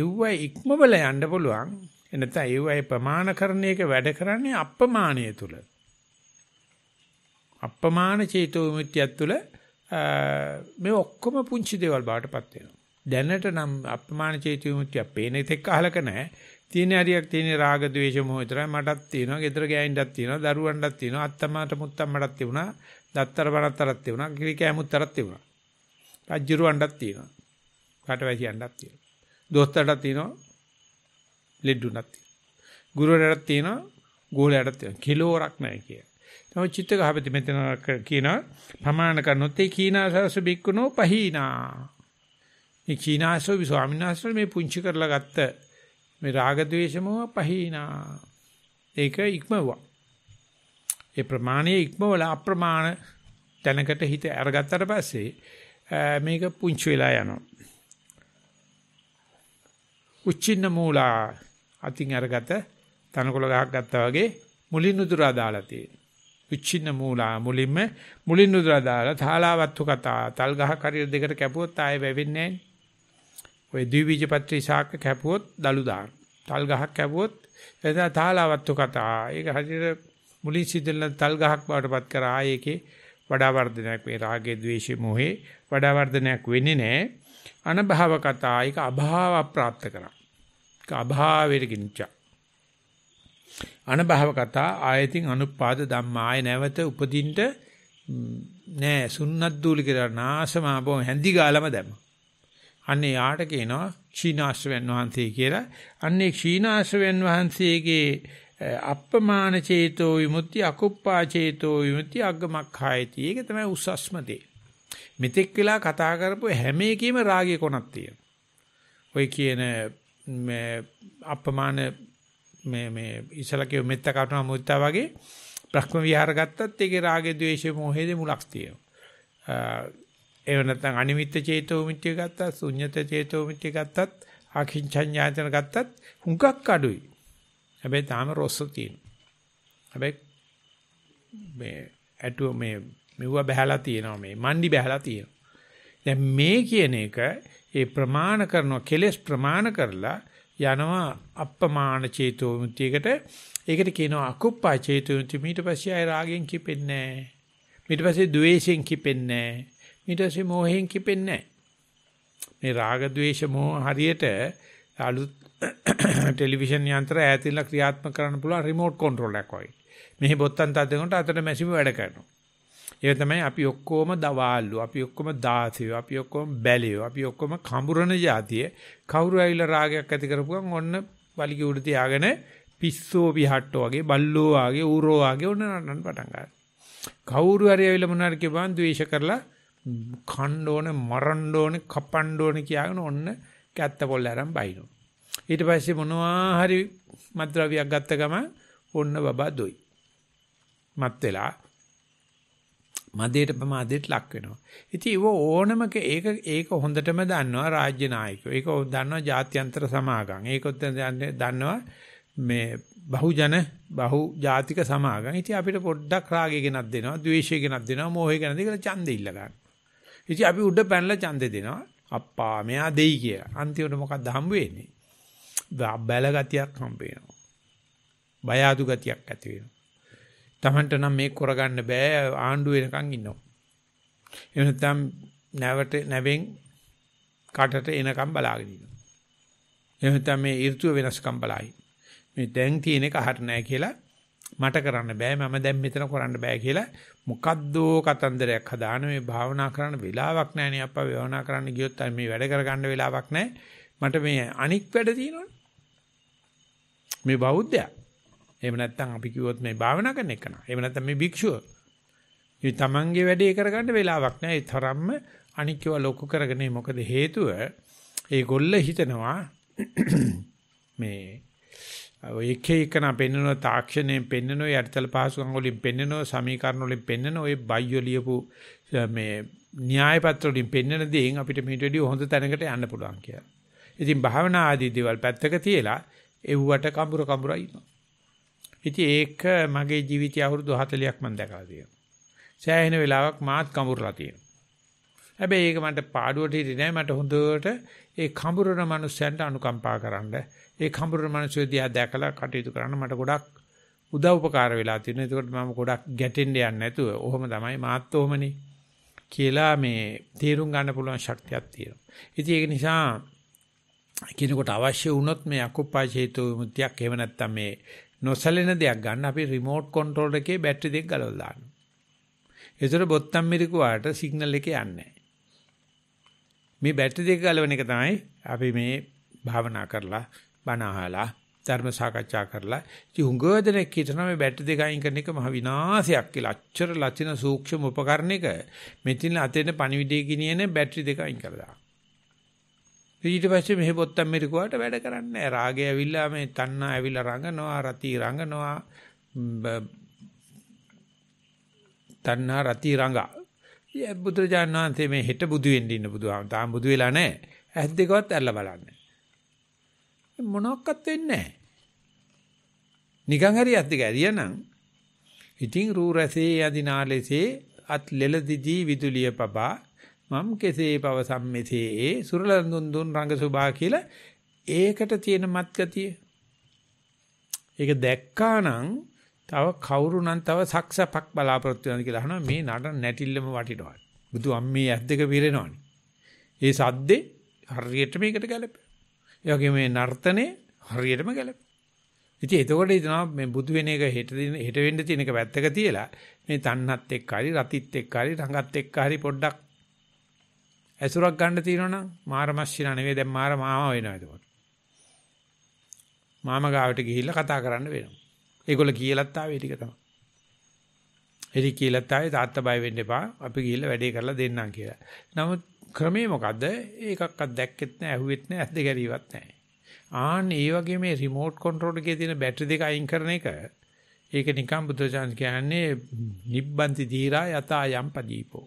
එව්වයි ඉක්මවල යන්න පුළුවන්. එනතන එව්වයි ප්‍රමාණකරණයක වැඩ කරන්නේ අප්‍රමාණය තුල. අප්‍රමාණ චේතෝ විමුක්තියත් තුල මේ ඔක්කොම පුංචි දේවල් බාටපත් වෙනවා. දැනට නම් අප්‍රමාණ චේතු විමුක්තිය පේන තෙක් අහලක නැහැ. තියෙන හරියක් තියෙන රාග ద్వේෂ මොහ විතරයි මටත් තියෙනවා. ගෙදර ගෑනින්ටත් තියෙනවා. දරුවන්ටත් තියෙනවා. අත්තමාට මුත්තම්මටත් තිබුණා. දත්තර බණත්තරත් තිබුණා. කිරි කැමුත්තරත් තිබුණා. රජ්ජුරුවන්ටත් තියෙනවා. කාටවැසියන්ටත් තියෙනවා. දොස්තරටත් තියෙනවා. ලෙඩුණත් තියෙනවා. ගුරුවරයාටත් තියෙනවා. ගෝලයාටත් තියෙනවා. කිලෝරක් නැහැ කිය. නමුත් චිත්ත ගහපති මෙතන කියනවා ප්‍රමාණ කරනොත් ඒ කීනා සරස බික්කුණෝ පහීනා මේ කීනාසෝවි ස්වාමීන් වහන්සේ මේ පුංචි කරලා ගත්ත මේ රාග ద్వේෂමෝ පහීනා. ඒක ඉක්මවුවා. ඒ ප්‍රමාණයේ ඉක්මවල අප්‍රමාණ තැනකට හිත අරගත්තට පස්සේ මේක පුංචි වෙලා යනවා. උච්චින්න මූලා අතින් අරගත තනකොළ ගහක් ගත්තා වගේ මුලින් උදුරා දාලා තියෙනවා. විචින්න මූලා මුලින්ම මුලින් උදලා දාලා තාලාවත්තු කතා තල් ගහ කරිය දෙකට කැපුවොත් ආයේ වැවෙන්නේ නැහැ. ඔය ද්විබීජ පත්‍රී ශාක කැපුවොත් දලු දාන. තල් ගහක් කැපුවොත් එතන තාලාවත්තු කතා. ඒක හරියට මුලින් සිදෙන තල් ගහක් බවටපත් කර ආයේකේ වඩා වර්ධනයක් මේ රාගයේ ද්වේෂයේ මොහේ වඩා වර්ධනයක් වෙන්නේ නැහැ. අනභව කතා ඒක අභාව ප්‍රාප්ත කරා. ඒක අභාවයට ගිනිච්ච. අනභව කතා ආයතින් අනුපාද ධම්මාය නැවත උපදින්න නෑ සුන්නත් දූලි කියලා නාසමාබෝ හැඳි ගාලම දැම්මා. අන්නේ යාට කියනවා ක්ෂීණාශ්‍රවයන් වහන්සේ කියලා. අන්නේ ක්ෂීණාශ්‍රවයන් වහන්සේගේ අප්පමාන චේතෝ විමුක්ති අකුප්පා චේතෝ විමුක්ති අග්ගමක්ඛායති. ඒක තමයි උසස්ම දේ. මෙතෙක් වෙලා කතා කරපු හැම එකෙම රාගය කොනක් තියෙනවා. ඔය කියන මේ අප්පමාන මේ මේ ඉසලකේ මෙත්ත කරුණා මුත්තා වගේ භ්‍රම විහාර ගත්තත් ඒකේ රාගය ද්වේෂය මෝහයේ මුලක් තියෙනවා. ඒව නැත්නම් අනිමිත්ත චේතෝ මිත්‍ය ගත්තත් ශුන්්‍යත චේතෝ මිත්‍ය ගත්තත් අකින්චඤ්ඤාතන ගත්තත් හුඟක් අඩුයි. හැබැයි තාම රොස්ස තියෙනවා. හැබැයි මේ ඇටුව මේ මෙවුව බහැලා තියෙනවා මේ මණ්ඩි බහැලා තියෙනවා. දැන් මේ කියන එක ඒ ප්‍රමාණ කරන කෙලෙස් ප්‍රමාණ කරලා යනවා අප්පමාන චේතෝ මුත්‍යයකට. ඒකට කියනවා අකුප්පා චේතෝ මුත්‍ය. ඊට පස්සේ ආය රාගෙන් කිපෙන්නේ නැහැ. ඊට පස්සේ ද්වේෂයෙන් කිපෙන්නේ නැහැ. ඊට පස්සේ මෝහයෙන් කිපෙන්නේ මේ රාග ద్వේෂ මෝහ හරියට අලුත් ටෙලිවිෂන් යන්ත්‍ර ඈතින්ලා ක්‍රියාත්මක කරන්න පුළුවන් රිමෝට් කන්ට්‍රෝල් එකක් වගේ. මෙහි බොත්තම් තද්දෙනකොට අතට මැෂිම වැඩ කරනවා. ඒ තමයි අපි ඔක්කොම දවාල්ලු, අපි ඔක්කොම දාසියෝ, අපි ඔක්කොම බැලියෝ, අපි ඔක්කොම කඹුරන જાතිය. කවුරු ඇවිල්ලා රාගයක් ඇති කරපුවම ඔන්න වලිග උඩ තියාගෙන පිස්සෝ විහට්ටෝ වගේ, බල්ලෝ වගේ, ඌරෝ වගේ ඔන්න නටන්න පටන් ගන්නවා. කවුරු හරි ඇවිල්ලා මොනාර කියපන් ද්වේෂ කරලා කණ්ඩ ඕනේ මරන්න ඕනේ කපන්න ඕනේ කියලාගෙන ඔන්න කැත්ත පොල් අරන් බයිනෝ. ඊට පස්සේ මොනවා හරි මත්ද්‍රව්‍යයක් ගත්ත ගම ඔන්න බබා දොයි. මත් වෙලා මදේට ප්‍රමාදයට ලක් වෙනවා. ඉතින් ඒව ඕනමක ඒක ඒක හොඳටම දන්නවා රාජ්‍ය නායකයෝ. ඒක දන්නවා ජාත්‍යන්තර සමාගම්. ඒකත් දන්නවා මේ බහුජන බහු ජාතික සමාගම්. ඉතින් අපිට පොඩ්ඩක් රාගය ගෙනත් දෙනවා, ද්වේෂය ගෙනත් දෙනවා, මෝහය ගෙනත් දෙනවා, ඡන්දය ඉල්ල ගන්න. ඉතින් අපි උඩ පැනලා ඡන්දේ දෙනවා. අප්පා මෙයා දෙයි කියලා. අන්තිමට මොකක්ද හම්බ වෙන්නේ? බැලගතියක් හම්බ වෙනවා. බය අඩු ගතියක් ඇති වෙනවා. Tamanට නම් මේක කරගන්න බෑ ආණ්ඩු වෙනකන් ඉන්නවා. එහෙම නැත්නම් නැවට නැවෙන් කටට එනකම් බලාගෙන ඉන්නවා. එහෙම නැත්නම් මේ ඍතු වෙනස්කම් බලයි. මේ දැන් තියෙන එක හරිය නෑ කියලා මට කරන්න බෑ මම දැන් මෙතන කරන්න බෑ කියලා මොකද්දෝ කතන්දරයක් හදාන මේ භාවනා කරන්න වෙලාවක් නැහැ නේ අප්පා භාවනා කරන්න ගියොත් මේ වැඩ කරගන්න වෙලාවක් නැහැ. මට මේ අනික් වැඩ තියෙනවනේ. මේ බෞද්ධයා. එහෙම නැත්නම් අපි කිව්වොත් මේ භාවනා කරන එක නා. එහෙම නැත්නම් මේ භික්ෂුව. මේ තමන්ගේ වැඩේ කරගන්න වෙලාවක් නැහැ. ඒ තරම්ම අනික්ව ලොකු කරගෙන මොකද හේතුව ඒගොල්ල හිතනවා මේ ඔය එක එකන පෙන්නන තාක්ෂණයෙන් පෙන්නන යටිතල පහසුකම් වලින් පෙන්නන සමීකරණ වලින් පෙන්නන ඔය බයියෝ ලියපු මේ න්‍යාය පත්‍ර වලින් පෙන්නන දේෙන් අපිට මේට වඩා හොඳ තැනකට යන්න පුළුවන් කියලා. ඉතින් භාවනා ආදී දේවල් පැත්තක තියලා එව්වට කඹුර කඹුර ඉන්නවා. ඉතින් ඒක මගේ ජීවිතය අවුරුදු 40ක් මම දැකලා තියෙනවා. සෑහෙන වෙලාවක් මාත් කඹුරලා තියෙනවා. හැබැයි ඒක මට පාඩුවට හිටියේ නෑ මට හොඳට ඒ කඹුරන මනුස්සයන්ට අනුකම්පා කරන්න ඒ කඹුරු මිනිස්සු දිහා දැකලා කටයුතු කරන්න මට ගොඩක් උදව්පකාර වෙලා තියෙනවා. ඒකට මම ගොඩක් ගැටෙන්න යන්නේ නැතුව ඔහොම තමයි මාත් ඔහොමනේ කියලා මේ තීරුම් ගන්න පුළුවන් ශක්තියක් තියෙනවා. ඉතින් ඒක නිසා කිනකොට අවශ්‍ය වුණොත් මේ අකුප්පාචේතු විමුක්තියක් එහෙම නැත්නම් මේ නොසැලෙන දෙයක් ගන්න අපි රිමෝට් කන්ට්‍රෝල් එකේ බැටරි දෙක ගලවලා දානවා. ඒතර බොත්තම් මිරිකුවාට සිග්නල් එක යන්නේ මේ බැටරි දෙක ගලවන එක තමයි අපි මේ භාවනා කරලා බණ අහලා ධර්ම සාකච්ඡා කරලා ඉතින් හුඟව දෙනෙක් හිතනවා මේ බැටරි දෙක අයින් කරන එක මහ විනාශයක් කියලා. අච්චර ලචින සූක්ෂම උපකරණයක මෙතින් අතේන පණිවිඩය ගිනියන බැටරි දෙක අයින් කරලා. ඊට පස්සේ මෙහෙ පොත්තම් මෙරිකුවාට වැඩ කරන්නේ නැහැ. රාගය ඇවිල්ලා මේ තණ්හා ඇවිල්ලා රඟනවා, රති රඟනවා. තණ්හා රති රඟා. බුදුරජාණන් වහන්සේ මේ හෙට බුදු වෙන්න ඉන්න බුදුහාම. තාම බුදු වෙලා නැහැ. ඇස් දෙකවත් ඇල්ල බලන්නේ. මොනවත් වෙන්නේ නැහැ. නිකන් හරි අත් දෙක ඇරියනම් ඉතින් රූ රසේ අදිනාලෙසේ අත් ලෙල දිදී විදුලිය පබා මම් කෙසේ පව සම්මෙතේ සුරලන් දුන් දුන් රංග සුභා කියලා ඒකට තියෙන මත්ගතිය. ඒක දැක්කානම් තව කවුරු නම් තව සක්සපක් බලාපොරොත්තු වෙනවා කියලා අහනවා මේ නටන නැටිල්ලම වටිනවා. බුදු අම්මේ ඇස් දෙක පිරෙනවනේ. ඒ සද්දේ හරියට මේකට ගැලපේ. ඒ වගේ මේ නර්තනේ හරියටම ගැලපෙන. ඉතින් එතකොට ඉතනවා මේ බුදු වෙන එක හෙට දින හෙට වෙන්න තියෙන එක වැත්තක තියලා මේ තණ්හත් එක්ක හරි රතිත් එක්ක හරි රඟත් එක්ක හරි පොඩ්ඩක් ඇසුරක් ගන්න තියෙනවනම් මාරමස්සිනා නෙවෙයි දැන් මාර මාමා වෙනවා එතකොට. මාමා ගාවට ගිහිල්ලා කතා කරන්න වෙනවා. ඒගොල්ල කියලත් ආවේ ටික තමයි. එරි කියලත් ආවේ තාත්තා බය වෙන්න එපා. අපි ගිහිල්ලා වැඩේ කරලා දෙන්නම් කියලා. නමුත් ක්‍රමේ මොකද්ද? ඒකක්වත් දැක්කෙත් නැහැ, ඇහුවෙත් නැහැ, ඇද්ද ගැරීවත් නැහැ. ආන් ඒ වගේ මේ රිමෝට් කන්ට්‍රෝල් එකේ තියෙන බැටරි දෙක අයින් කරන එක ඒක නිකම් බුදුචාන් කියන්නේ නිබ්බන්ති ධීරා යතා යම් පදීපෝ.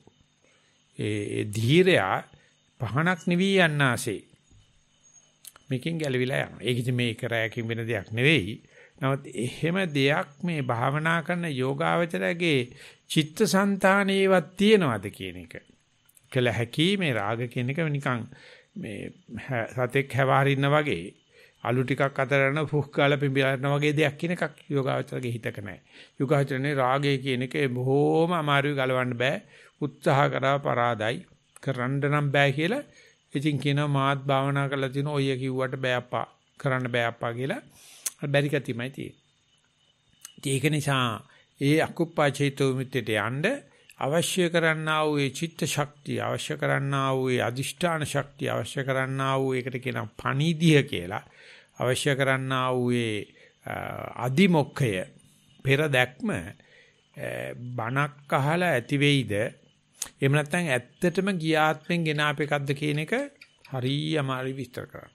ඒ ධීරයා පහනක් නිවී යන්නාසේ. මේකෙන් ගැලවිලා යනවා. ඒක ඉතින් මේක රැයකින් වෙන දෙයක් නෙවෙයි. නමුත් එහෙම දෙයක් මේ භාවනා කරන යෝගාවචරයේ චිත්තසංතානේවත් තියනවාද කියන එක. කළ හැකි මේ රාග කියන එක නිකන් මේ සතෙක් හැවහරින්න වගේ අලු ටිකක් අතරන ෆුක් කාලා පිඹිලාන වගේ දෙයක් කියන එකක් යෝගාවචරගේ හිතක නැහැ. යෝගාවචරනේ රාගය කියන එක බොහොම අමාරුයි ගලවන්න බෑ. උත්සාහ කරා පරාදයි. කරන්න නම් බෑ කියලා ඉතින් කියනවා මාත් භාවනා කරලා තිනු ඔය කිව්වට බෑ අප්පා. කරන්න බෑ අප්පා කියලා බැරි කතිමයි තියෙන්නේ. ඒක නිසා ඒ අකුප්පා චේතෝ මිත්‍යට යන්නේ අවශ්‍ය කරන්නා වූ ඒ චිත්ත ශක්තිය අවශ්‍ය කරන්නා වූ ඒ අදිෂ්ඨාන ශක්තිය අවශ්‍ය කරන්නා වූ ඒකට කියනවා පණිදිය කියලා අවශ්‍ය කරන්නා වූ ඒ අදිමොක්ඛය පෙර දැක්ම බණක් අහලා ඇති වෙයිද එහෙම නැත්නම් ඇත්තටම ගියාත්මෙන් ගෙන අප එකක්ද කියන එක හරියමාරි විස්තර කරන්න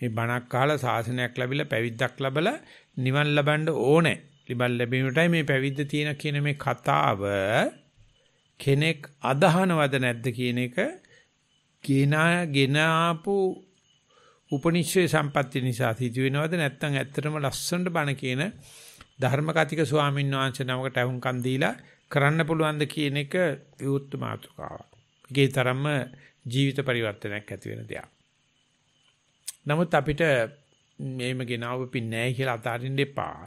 මේ බණක් අහලා සාසනයක් ලැබිලා පැවිද්දක් ලැබලා නිවන් ලබන්න ඕනේ ලිබල් ලැබීමටයි මේ පැවිද්ද තියෙන කියන මේ කතාව කෙනෙක් අදහනවද නැද්ද කියන එක ගෙනගෙන ආපු උපනිෂේ සම්පත්‍ය නිසා සිදු වෙනවද නැත්නම් ඇත්තටම ලස්සනට බණ කියන ධර්ම කතික ස්වාමීන් වහන්සේ නමකට වුන්කම් දීලා කරන්න පුළුවන්ද කියන එක විවුර්ත මාතෘකාවක්. ඒකේ තරම්ම ජීවිත පරිවර්තනයක් ඇති වෙන දෙයක්. නමුත් අපිට මේම ගෙනාවු පින්නේ නැහැ කියලා අතාරින්න එපා.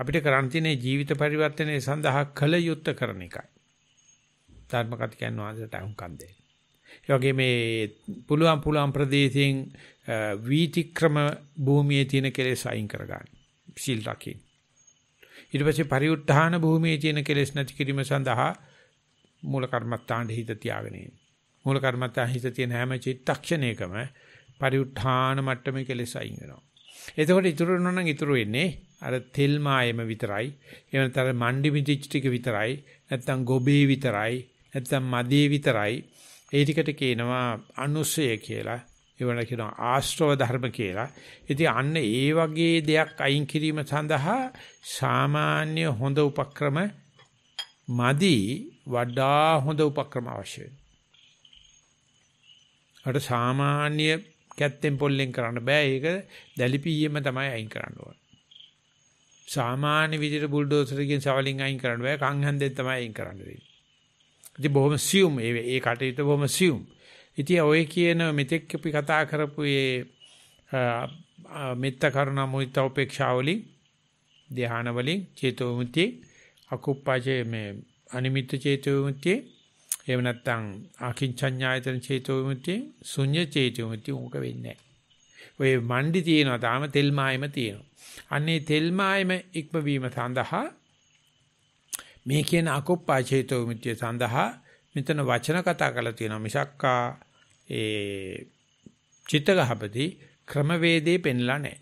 අපිට කරන්න තියෙන ජීවිත පරිවර්තනයේ සඳහා කළ යුත්තේ කරන එකයි. ධර්ම කතිකයන් වහන්සේට අහුම්කම් දෙන්න. ඒ වගේ මේ පුළුවන් පුළුවන් ප්‍රදේශයෙන් වීතික්‍රම භූමියේ තියෙන කෙලෙස් අයින් කරගන්න. සීල් රකින්න. ඊට පස්සේ පරිඋත්ථාන භූමියේ තියෙන කෙලෙස් නැති කිරීම සඳහා මූල කර්මත්තාන්ට හිත තියාගෙන ඉන්න. මූල කර්මත්තා හිත තියෙන හැම චිත්තක්ෂණයකම පරිඋත්ථාන මට්ටමේ කෙලෙස් අයින් වෙනවා. එතකොට ඉතුරු වෙනවා නම් ඉතුරු වෙන්නේ අර තෙල් මායෙම විතරයි. එහෙම නැත්නම් මණ්ඩි මිදිච් ටික විතරයි. නැත්නම් ගොබේ විතරයි. නැත්නම් මදේ විතරයි. ඒ ටිකට කියනවා අනුසය කියලා. ඒවට කියනවා ආශ්‍රව ධර්ම කියලා. ඉතින් අන්න ඒ වගේ දෙයක් අයින් කිරීම සඳහා සාමාන්‍ය හොඳ උපක්‍රම මදි වඩා හොඳ උපක්‍රම අවශ්‍යයි. අර සාමාන්‍ය කැත්තෙන් පොල්ලෙන් කරන්න බෑ. ඒක දැලිපියෙම තමයි අයින් කරන්න ඕන. සාමාන්‍ය විදිහට බුල්ඩෝසරකින් සවලින් අයින් කරන්න බෑ. කන් හැන්දෙන් තමයි අයින් කරන්න වෙන්නේ. ඉතින් බොහොම සියුම් ඒ ඒ කටයුතු බොහොම සියුම්. ඉතින් ඔය කියන මෙතෙක් අපි කතා කරපු මේ මෙත්ත කරුණා මුිත උපේක්ෂාවලින් ධ්‍යාන වලින් චේතෝ විමුක්තිය අකුප්පාජේ මේ අනිමිත්ත චේතෝ විමුක්තිය එහෙම නැත්නම් අකින්චඤ්ඤායතන චේතෝ විමුක්තිය, ශුන්‍ය චේතෝ විමුක්තිය උක වෙන්නේ ඔය මණ්ඩි තියෙනවා තාම තෙල් මායෙම තියෙනවා. අන්නේ තෙල් මායෙම ඉක්මවීම සඳහා මේ කියන අකොප්පා චේතෝ විමුක්තිය සඳහා මෙතන වචන කතා කරලා තියෙනවා මිසක්කා ඒ චිත්තගහපති ක්‍රමවේදේ පෙන්ලා නැහැ.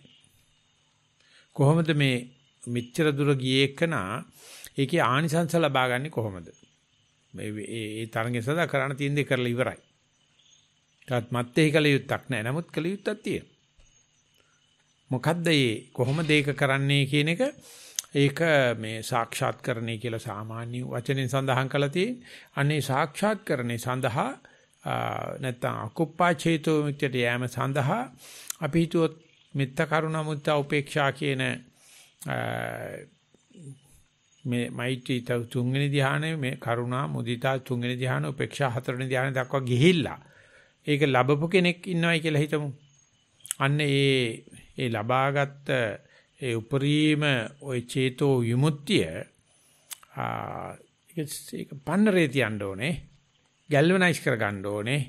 කොහොමද මේ මිච්ඡර දුර ගියේ එකනා ඒකේ ආනිසංස ලබා ගන්නේ කොහොමද? මේ ඒ තරඟය සඳහා කරන්න තියෙන දේ කරලා ඉවරයි. තාත් මත්තේ කල යුත්තක් නැහැ. නමුත් කල යුත්තක් තියෙනවා. මොකද්ද ඒ කොහොමද ඒක කරන්නේ කියන එක ඒක මේ සාක්ෂාත් කරන්නේ කියලා සාමාන්‍ය වචනෙන් සඳහන් කළා තියෙන්නේ. අනේ සාක්ෂාත් කරන්නේ සඳහා නැත්තම් අකුප්පා චේතෝ මිත්‍යට යෑම සඳහා අපි හිතුවොත් මෙත්ත කරුණා මුත්තා උපේක්ෂා කියන මේ මෛත්‍රී තුන්වෙනි ධ්‍යානය මේ කරුණා මුදිතා තුන්වෙනි ධ්‍යාන උපේක්ෂා හතරවෙනි ධ්‍යාන දක්වා ගිහිල්ලා ඒක ලැබපු කෙනෙක් ඉන්නවයි කියලා හිතමු. අන්න ඒ ඒ ලබාගත් ඒ උපරිම ওই චේතෝ විමුක්තිය ඒක පන්නරේ තියන්න ඕනේ. ගැල්වනයිස් කර ගන්න ඕනේ.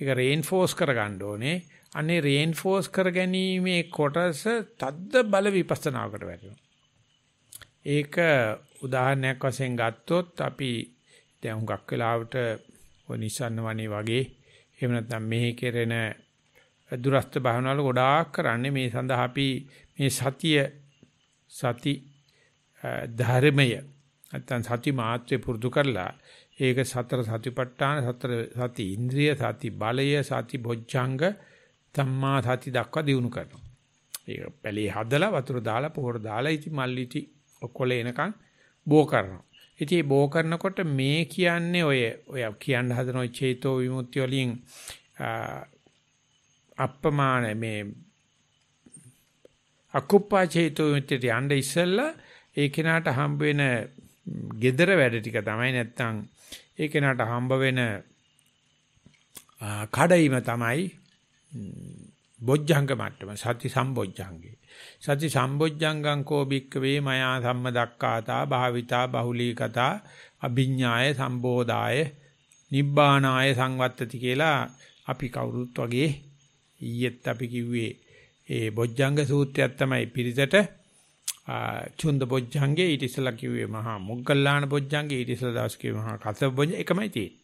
ඒක රේන්ෆෝස් කර ගන්න ඕනේ. අනේ රේන්ෆෝස් කර ගැනීමේ කොටස තද්ද බල විපස්සනාවකට වැටෙනවා. ඒක උදාහරණයක් වශයෙන් ගත්තොත් අපි දැන් හුඟක් වෙලාවට ඔය නිසන්න වනේ වගේ එහෙම නැත්නම් මෙහි කෙරෙන දුරස්ත භාවනාවල ගොඩාක් කරන්නේ මේ සඳහා අපි මේ සතිය සති ධර්මය නැත්නම් සති මාත්‍රේ පුරුදු කරලා ඒක සතර සතිපට්ඨාන සතර සති ඉන්ද්‍රිය සති බලය සති බොජ්ජංග ධම්මා සති දක්වා දිනු කරනවා. ඒක පැලේ හදලා වතුර දාලා පොහොර දාලා ඉති මල්ලිටි ඔක්කොල එනකන් බෝ කරනවා. ඉතින් මේ බෝ කරනකොට මේ කියන්නේ ඔය ඔය කියන්න හදන ඔය චේතෝ විමුක්තිය වලින් අප්‍රමාණ මේ අකුප්පා චේතෝ විමුක්තියට යන්න ඉස්සෙල්ලා ඒ කෙනාට හම්බ වෙන gedara වැඩ ටික තමයි නැත්තම් ඒ කෙනාට හම්බ වෙන කඩයිම තමයි බොජ්ජංග මට්ටම සති සම්බොජ්ජංගේ සති සම්බොජ්ජංගං කෝ භික්කවේ මයා සම්මදක්කාතා භාවිතා බහුලීකතා අභිඥාය සම්බෝධාය නිබ්බානාය සංවත්තති කියලා අපි කවුරුත් වගේ ඊයේත් අපි කිව්වේ ඒ බොජ්ජංග සූත්‍රයක් තමයි පිරිසට චුන්ද බොජ්ජංගේ ඊට ඉස්සලා කිව්වේ මහා මොග්ගල්ලාන බොජ්ජංගේ ඊට ඉස්සලා දවස් කිව්වේ මහා කසබ බොජ්ජ එකමයි තියෙන්නේ.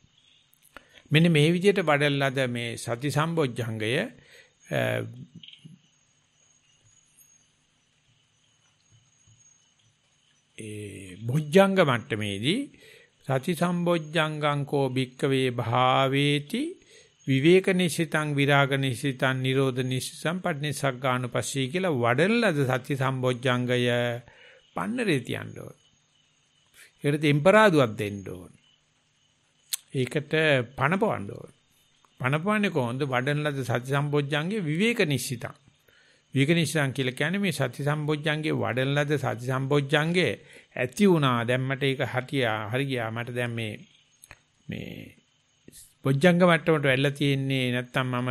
මෙන්න මේ විදිහට වඩල්ලාද මේ සති සම්බොජ්ජංගය ඒ බොජ්ජංග මට්ටමේදී සති සම්බොජ්ජංගං කෝ භික්කවේ භාවේති විවේක නිසිතං විරාග නිසිතං නිරෝධ නිසිතං පටිනිසග්ගානුපස්සී කියලා වඩලද සති සම්බොජ්ජංගය පන්නරේ තියන්න ඕන. ඒකට එම්පරාදුවක් දෙන්න ඕන. ඒකට පණපවන්න ඕන. පණපවන්නේ කොහොමද? වඩන ලද සති සම්බොජ්ජංගේ විවේක නිසිතං. විගනිසං කියලා කියන්නේ මේ සති සම්බොජ්ජංගේ වඩන ලද සති සම්බොජ්ජංගේ ඇති වුණා දැන් මට ඒක හටියා හරි ගියා මට දැන් මේ මේ බොජ්ජංග මට්ටමට වෙලා තියෙන්නේ නැත්තම් මම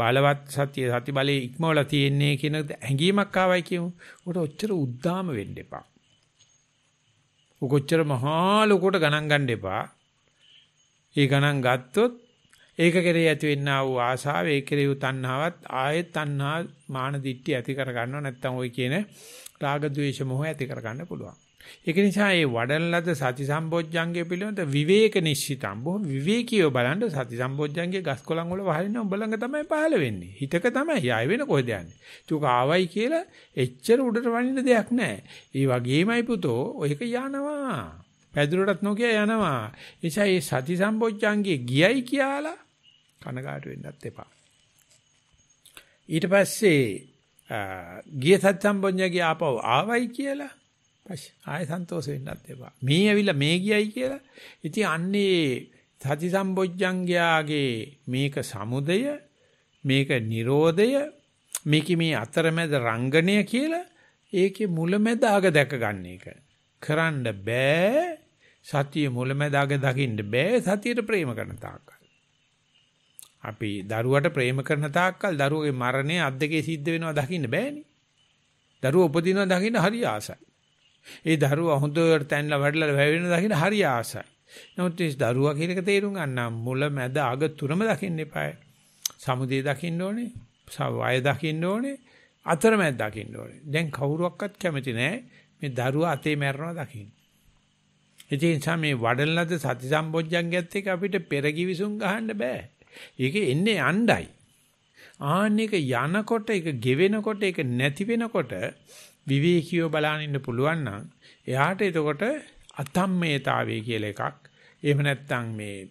බලවත් සතිය සති බලයේ ඉක්මවලා තියෙන්නේ කියන හැඟීමක් ආවයි කියමු. උකට ඔච්චර උද්දාම වෙන්න එපා. උක ඔච්චර මහා ලොකෝට ගණන් ගන්න එපා. ඒ ගණන් ගත්තොත් ඒක කෙරෙහි ඇතිවෙනා වූ ආශාව ඒ කෙරෙහි තණ්හාවත් ආයෙත් තණ්හා මාන දිට්ඨි ඇති කර ගන්නව නැත්නම් ওই කියන රාග ద్వේෂ මොහ ඇති කර ගන්න පුළුවන්. ඒක නිසා මේ වඩන ලද සති සම්බොජ්ජංගය පිළිබඳ විවේක නිශ්චිතම් බොහොම විවේකීව බලන්න සති සම්බොජ්ජංගය ගස් කොළන් වල වහලින්න උඹ ළඟ තමයි පහළ වෙන්නේ. හිතක තමයි ආය වෙන කොහෙද යන්නේ. තුක ආවයි කියලා එච්චර උඩට වනින්න දෙයක් නැහැ. ඒ වගේමයි පුතෝ ඔයක යනවා. පැදුරටත් නොකිය යනවා. එනිසා මේ සති සම්බොජ්ජංගේ ගියයි කියලා කනගාටු වෙන්නත් එපා. ඊට පස්සේ ගිය සත්සම්බොඤ්ඤගේ ආපව ආවයි කියලා පස්සේ ආය සන්තෝෂ වෙන්නත් එපා. මේ ඇවිල්ලා මේ ගියයි කියලා. ඉතින් අන්නේ සති සම්බොජ්ජංගයාගේ මේක සමුදය මේක Nirodhay මේක මේ අතරමැද රංගණය කියලා ඒකේ මුලැමැදාග දැකගන්න එක. කරන්න බෑ සතිය මුලැමැදාග දකින්න බෑ සතියට ප්‍රේම කරන තාක්කල්. අපි දරුවට ප්‍රේම කරන තාක්කල් දරුවගේ මරණය අද්දකේ සිද්ධ වෙනවා දකින්න බෑනේ. දරුවා උපදිනවා දකින්න හරි ආසයි. ඒ දරුවා හොඳට තැන්ලා වැඩලා වැවෙන දකින්න හරි ආසයි. නමුත් මේ දරුවා කියන එක තේරුම් ගන්න මුල මැද අග තුනම දකින්න එපායි. සමුදේ දකින්න ඕනේ, වය දකින්න ඕනේ, අතරමැද දකින්න ඕනේ. දැන් කවුරුවක්වත් කැමති නැහැ මේ දරුවා අතේ මැරනවා දකින්න. ඒ නිසා මේ වඩන ලද සති සම්බොජ්ජංගයත් එක්ක අපිට පෙරගිවිසුම් ගහන්න බෑ. ඒකේ එන්නේ යණ්ඩයි. ආන්න එක යනකොට ඒක ගෙවෙනකොට ඒක නැති වෙනකොට විවේකීව බලන් ඉන්න පුළුවන් නම් එයාට එතකොට අතම්මේතාවේ කියලා එකක් එහෙම නැත්නම් මේ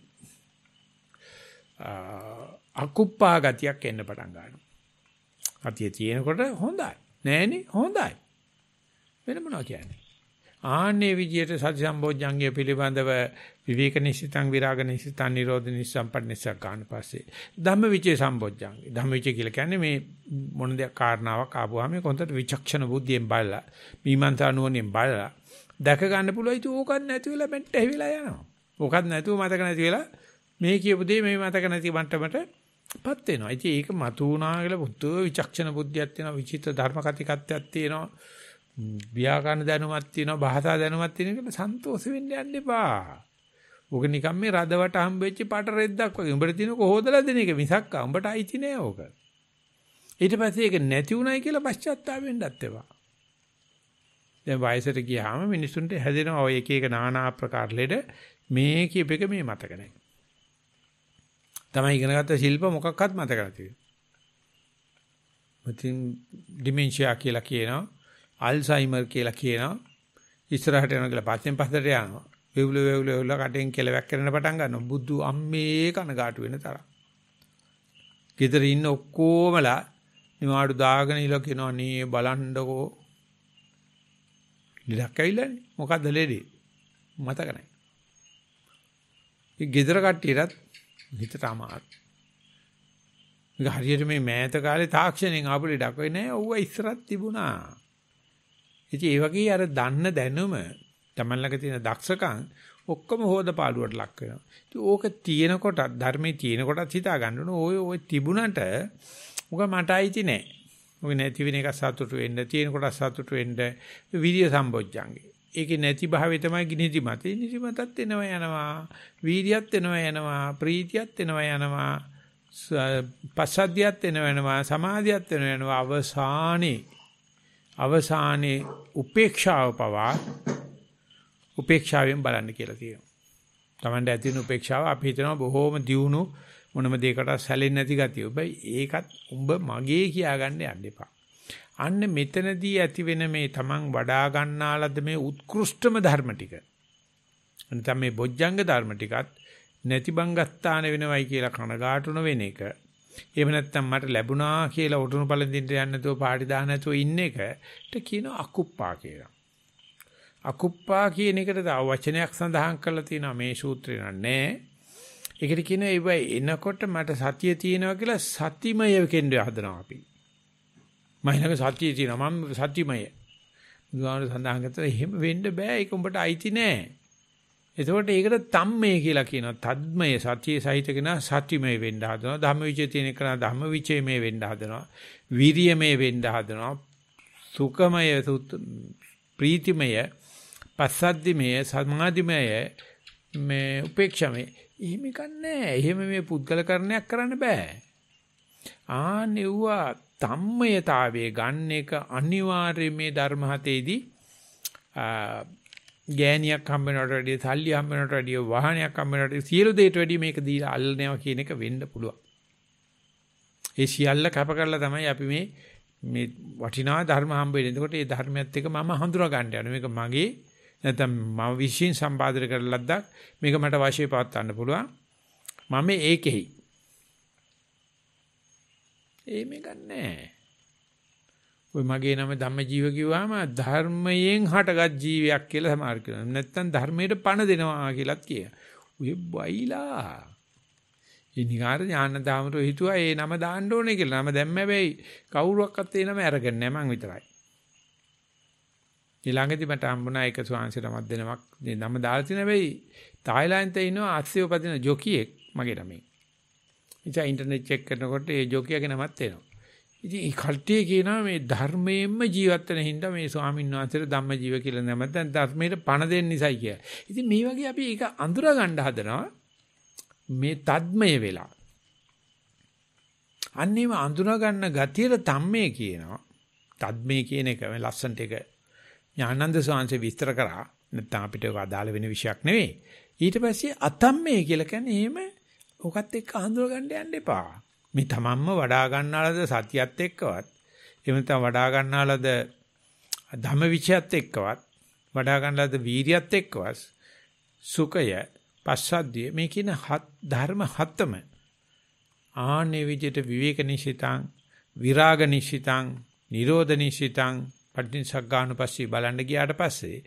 අකුප්පා ගතියක් එන්න පටන් ගන්නවා. අතිය තියෙනකොට හොඳයි. නෑනේ හොඳයි. වෙන මොනවා කියන්නේ? ආන්නේ විදියට සති සම්බෝධ්‍යංගය පිළිබඳව විවේක නිසිතං විරාග නිසිතං නිරෝධ නිසම්පන්න නිසකාන් පස්සේ ධම්මවිචේ සම්බොජ්ජංගේ ධම්මවිචේ කියලා කියන්නේ මේ මොන දෙයක් කාරණාවක් ආපුවාම මේක හොඳට විචක්ෂණ බුද්ධියෙන් බලලා මීමන්තා නුවණෙන් බලලා දැක ගන්න පුළුවන් ඉතින් ඕකත් නැති වෙලා බෙන්ට ඇවිලා යනවා ඕකත් නැතුව මතක නැති වෙලා මේ කියපු දේ මේ මතක නැති මට්ටමටපත් වෙනවා ඉතින් ඒක මතු වුණා කියලා බුද්ධ විචක්ෂණ බුද්ධියක් තියෙනවා විචිත ධර්ම කතිකත්වයක් තියෙනවා ව්‍යාකරණ දැනුමක් තියෙනවා භාෂා දැනුමක් තියෙනවා කියලා සන්තෝෂ වෙන්න යන්න එපා ඕක නිකන් මේ රදවට හම්බෙච්ච පාට රෙද්දක් වගේ. උඹට තියෙන කොහොදලා දෙන එක මිසක් ආ උඹට අයිති නෑ ඕක. ඊට පස්සේ ඒක නැති උනායි කියලා පශ්චාත්තාප වෙන්නත් එපා. දැන් වයසට ගියාම මිනිසුන්ට හැදෙනවා ඔය එක එක নানা ආකාර ලෙඩ මේ කියප එක මේ මතක නැහැ. තමයි ඉගෙනගත්ත ශිල්ප මොකක්වත් මතක නැති මතින් ඩිමෙන්ෂියා කියලා කියනවා, අල්සයිමර් කියලා කියනවා, ඉස්සරහට යනවා කියලා පස්සෙන් පස්සට යනවා. වේවුල වේවුල වේවුල කටෙන් කෙලවැක් කරන පටන් ගන්නවා. බුදු අම්මේ කනගාටු වෙන තරම්. ගෙදර ඉන්න ඔක්කොමලා නිවාඩු දාගෙන ඉල කියනවා නේ බලන්නකෝ. ලෙඩක් ඇවිල්ලානේ. මොකද්ද ලෙඩේ? මතක නැහැ. ඒ ගෙදර කට්ටියටත් හිතට අමාරු. ඒක හරියට මේ මෑත කාලේ තාක්ෂණයෙන් ආපු ලෙඩක් වෙන්නේ නැහැ. ඌව ඉස්සරත් තිබුණා. ඉතින් ඒ වගේ අර දන්න දැනුම තමන් ළඟ තියෙන දක්ෂකම් ඔක්කොම හොදපාලුවට ලක් වෙනවා. ඉතින් ඕක තියෙනකොටත් ධර්මයේ තියෙනකොටත් හිතා ගන්න ඕන ඔය ඔය තිබුණට උග මට අයිති නෑ. ඔය නැති වෙන එක සතුටු වෙන්න තියෙනකොට සතුටු වෙන්න විරිය සම්බොජ්ජංගේ. ඒකේ නැති භාවය තමයි ගිනිදිමත. නිදිමතත් එනවා යනවා. වීරියත් එනවා යනවා. ප්‍රීතියත් එනවා යනවා. පසද්ධියත් එනවා යනවා. සමාධියත් එනවා යනවා. අවසානේ අවසානයේ උපේක්ෂාව පවා උපේක්ෂාවෙන් බලන්න කියලා තියෙනවා. Tamanට ඇති වෙන උපේක්ෂාව අපි හිතනවා බොහොම දියුණු මොනම දෙයකට සැලෙන්නේ නැති ගතිය. හැබැයි ඒකත් උඹ මගේ කියාගන්න යන්න එපා. අන්න මෙතනදී ඇති වෙන මේ Taman වඩා ගන්නාලද මේ උත්කෘෂ්ඨම ධර්ම ටික. නැත්නම් මේ බොජ්ජංග ධර්ම ටිකත් නැතිබංගස්ථාන වෙනවයි කියලා කනගාටුන වෙන එක. එහෙම නැත්නම් මට ලැබුණා කියලා උටුණු පළඳින්න යන්නේ නැතුව පාටි දාන්න නැතුව ඉන්න එකට කියන අකුප්පා කියලා. අකුප්පා කියන එකට තව වචනයක් සඳහන් කරලා තියෙනවා මේ සූත්‍රේ නෑ. ඒකට කියනවා ඒ එනකොට මට සතිය තියෙනවා කියලා සතිමය කෙන්ඩ හදනවා අපි. මයිලක සතිය තියෙනවා මම සතිමය. බුදුහාමර සඳහන් කරලා එහෙම වෙන්න බෑ ඒක උඹට අයිති නෑ. එතකොට ඒකට තම්මය කියලා කියනවා. තද්මය සතියේ සහිත කෙනා සතිමය වෙන්න හදනවා. ධම්මවිචේ තියෙන කෙනා ධම්මවිචේමය වෙන්න හදනවා. විරියමය වෙන්න හදනවා. සුඛමය ප්‍රීතිමය පස්සද්ධිමය සමාධිමය මේ උපේක්ෂමය එහෙම ගන්නෑ. එහෙම මේ පුද්ගලකරණයක් කරන්න බෑ. ආනෙව්වා තම්මයතාවයේ ගන්න එක අනිවාර්යයෙන් මේ ධර්ම හතේදී ගෑණියක් හම්බ වෙනවට වැඩිය සල්ලි හම්බ වෙනවට වැඩිය වාහනයක් හම්බ වෙනවට සියලු දෙයට වැඩිය මේක දීලා අල්ලනවා කියන එක වෙන්න පුළුවන්. ඒ සියල්ල කැප කරලා තමයි අපි මේ මේ වටිනා ධර්ම හම්බ වෙන්නේ. එතකොට මේ ධර්මයත් එක්ක මම හඳුනා ගන්න යනවා. මේක මගේ නැත්නම් මම විශ්ින් සම්පාදනය කරලා ලද්දක් මේක මට වාසිය පවත් ගන්න පුළුවන්. මම ඒකෙහි. ඒ මේක නැහැ. ඔය මගේ නම ධම්මජීව කිව්වම ධර්මයෙන් හටගත් ජීවියක් කියලා සමහර කියනවා. නැත්නම් ධර්මයට පණ දෙනවා කියලාත් කියනවා. ඔය බයිලා. ඉනිකාර ඥානදාමරෝ හිතුවා ඒ නම දාන්න ඕනේ කියලා. නම දැම්ම හැබැයි කවුරුවක්වත් ඒ නම අරගෙන නැහැ මං විතරයි. ඊළඟදී මට හම්බුණා ඒක ස්වාංශයට මත් දෙනමක්. නම දාලා තියෙන වෙයි. තායිලන්තේ ඉන්නවා ආස්සේ උපදින ජොකියෙක් මගේ නමේ. ඉතින් ඉන්ටර්නෙට් චෙක් කරනකොට ඒ ජොකියාගේ නමත් එනවා. ඉතින් මේ කල්ටිය කියනවා මේ ධර්මයෙන්ම ජීවත් වෙන හින්දා මේ ස්වාමීන් වහන්සේට ධම්ම ජීව කියලා නමත් දැන් ධර්මයට පණ දෙන්න නිසායි කියලා. ඉතින් මේ වගේ අපි ඒක අඳුර ගන්න හදනවා. මේ තද්මය වෙලා. අන්නේම අඳුනා ගන්න ගතියට තම්මේ කියනවා. තද්මේ කියන එක මේ ලස්සන්ට ඒක ඥානන්ද සාංශේ විස්තර කරා. නැත්නම් අපිට ඒක අදාළ වෙන විශයක් නෙවෙයි. ඊට පස්සේ අතම්මේ කියලා කියන්නේ එහෙම ඔකත් එක්ක හඳුනගන්න යන්න එපා. මේ තමන්ම වඩා ගන්නාලද සතියත් එක්කවත් එහෙම නැත්නම් වඩා ගන්නාලද ධම්මවිචයත් එක්කවත් වඩා ගන්නාලද වීරියත් එක්කවත් සුඛය පස්සද්ධිය මේ කියන හත් ධර්ම හතම ආනේ විජිත විවේක නිසිතං විරාග නිසිතං නිරෝධ නිසිතං පටිච්චසග්ගානුපස්සී බලන්න ගියාට පස්සේ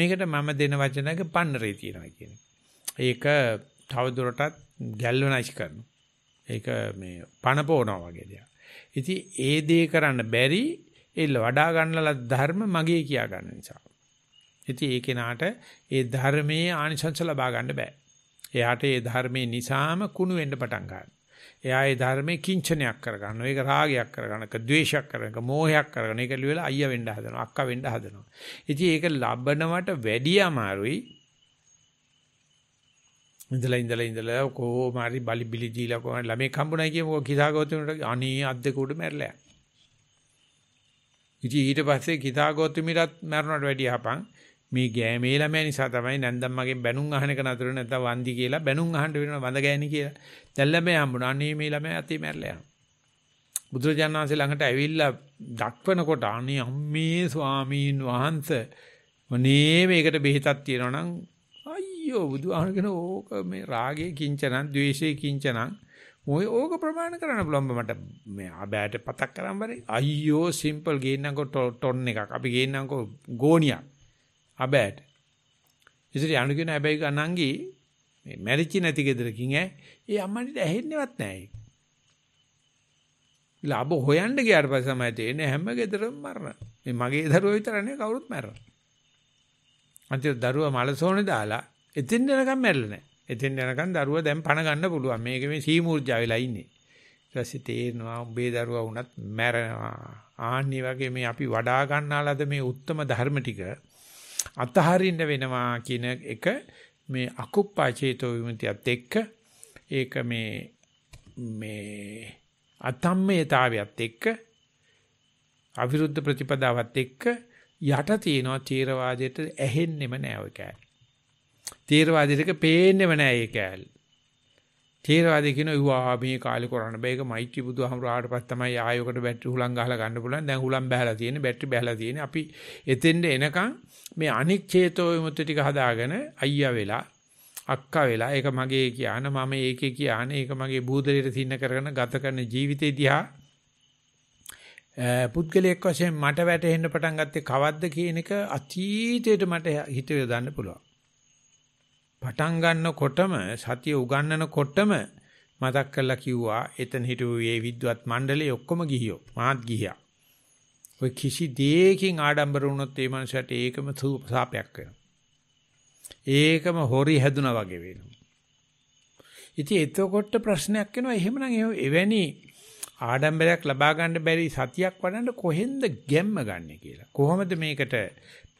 මේකට මම දෙන වචනයක පන්නරේ තියෙනවා කියන්නේ. ඒක තවදුරටත් ගැල්වනයිස් කරනවා. ඒක මේ පණ පොනවා වගේ දෙයක්. ඉතින් ඒ දේ කරන්න බැරි එල්ල වඩා ගන්නලා ධර්ම මගේ කියා ගන්න නිසා. ඉතින් ඒ කෙනාට ඒ ධර්මයේ ආනිසංස ලබා ගන්න බෑ. එයාට ඒ ධර්මයේ නිසාම කුණු වෙන්න පටන් ගන්නවා. එයා ඒ ධර්මයේ කිංචනයක් කරගන්නවා. ඒක රාගයක් කරගන්නවා. ඒක ද්වේෂයක් කරගන්නවා. ඒක මෝහයක් කරගන්නවා. ඒක ලියලා අයියා වෙන්න හදනවා. අක්කා වෙන්න හදනවා. ඉතින් ඒක ලබනවට වැඩි අමාරුයි. ඉඳලා ඉඳලා ඉඳලා කොහොම හරි බලි බිලි දීලා කොහොම ළමෙක් හම්බුනායි කියමුකෝ කිතාගෞතමීට අනේ අද්දක උඩ මැරලා. ඉතින් ඊට පස්සේ කිතාගෞතමීටත් මැරුණාට වැඩි යහපන්. මේ ගෑමේ ළමයා නිසා තමයි නැන්දම් මගේ බැනුම් අහන එක නතර නැත්තම් වන්දි කියලා බැනුම් අහන්න වෙනවා වඳ ගෑණි කියලා. දැන් ළමයා හම්බුණා. අනේ මේ ළමයා අතේ මැරලා යනවා. බුදුරජාණන් වහන්සේ ළඟට ඇවිල්ලා දක්වනකොට අනේ අම්මේ ස්වාමීන් වහන්සේ මොනේ මේකට බෙහෙතක් තියෙනවා නම් අයියෝ බුදුහාම කියන ඕක මේ රාගයේ කිංචනං ද්වේෂයේ කිංචනං ඔය ඕක ප්‍රමාණ කරන්න පුළුවන් මට මේ ආබෑට පතක් කරන් බරේ අයියෝ සිම්පල් ගේන්නකෝ ටොන් එකක් අපි ගේන්නකෝ ගෝණියක් අබෑට. ඉතින් යනු කියන හැබැයි ගණන්ගේ මේ මැරිචි නැති ගෙදරකින් ඈ ඒ අම්මන්ට ඇහෙන්නේවත් නැහැ ඒක. ලාභ හොයන්න ගියාට පස්සේ තමයි තේරෙන්නේ හැම ගෙදරම මරණ. මේ මගේ දරුවෝ විතර නෙවෙයි කවුරුත් මැරෙනවා. අන්තිම දරුවා මලසෝනේ දාලා එතෙන් යනකම් මැරෙලා නැහැ. එතෙන් යනකම් දරුවා දැන් පණ ගන්න පුළුවන්. මේක මේ සීමූර්ජා වෙලා ඉන්නේ. ඊට පස්සේ තේරෙනවා උඹේ දරුවා වුණත් මැරෙනවා. ආන්නේ වගේ මේ අපි වඩා ගන්නාලාද මේ උත්තරම ධර්ම ටික අතහරින්න වෙනවා කියන එක මේ අකුප්පා චේතෝ විමුතියත් එක්ක ඒක මේ මේ අතම්මේතාවියත් එක්ක අවිරුද්ධ ප්‍රතිපදාවත් එක්ක යට තියෙනවා තේරවාදයට ඇහෙන්නෙම නෑ ඔය කෑල්ල. තේරවාදයටක පේන්නෙම නෑ ඒ කෑල්ල. තේරවාදී කියන යුවා මේ කාලේ කරන්න බෑ ඒක මෛත්‍රී බුදුහාමුදුර ආවට පස්සේ තමයි ආයෝකට බැටරි හුලං ගහලා ගන්න පුළුවන් දැන් හුලං බහැලා තියෙන්නේ බැටරි බහැලා තියෙන්නේ අපි එතෙන්ද එනකන් මේ අනික් චේතෝ විමුක්ති ටික හදාගෙන අයියා වෙලා අක්කා වෙලා ඒක මගේ කියන මම ඒකේ කියන ඒක මගේ බුදුදලයට තින්න කරගෙන ගත කරන ජීවිතේ දිහා පුද්ගලයෙක් වශයෙන් මට වැටෙන්න පටන් ගත්තේ කවද්ද කියන එක අතීතයට මට හිතේ දාන්න පුළුවන් පටන් ගන්නකොටම සතිය උගන්නනකොටම මතක් කරලා කිව්වා එතන හිටපු මේ විද්වත් මණ්ඩලයේ ඔක්කොම ගිහියෝ මාත් ගිහියා. ඔය කිසි දෙයකින් ආඩම්බර වුණොත් ඒ මනුස්සයාට ඒකම සාපයක් වෙනවා. ඒකම හොරි හැදුනා වගේ වෙනවා. ඉතින් එතකොට ප්‍රශ්නයක් වෙනවා එහෙමනම් එවැනි ආඩම්බරයක් ලබා ගන්න බැරි සතියක් වඩන්න කොහෙන්ද ගැම්ම ගන්න කියලා. කොහොමද මේකට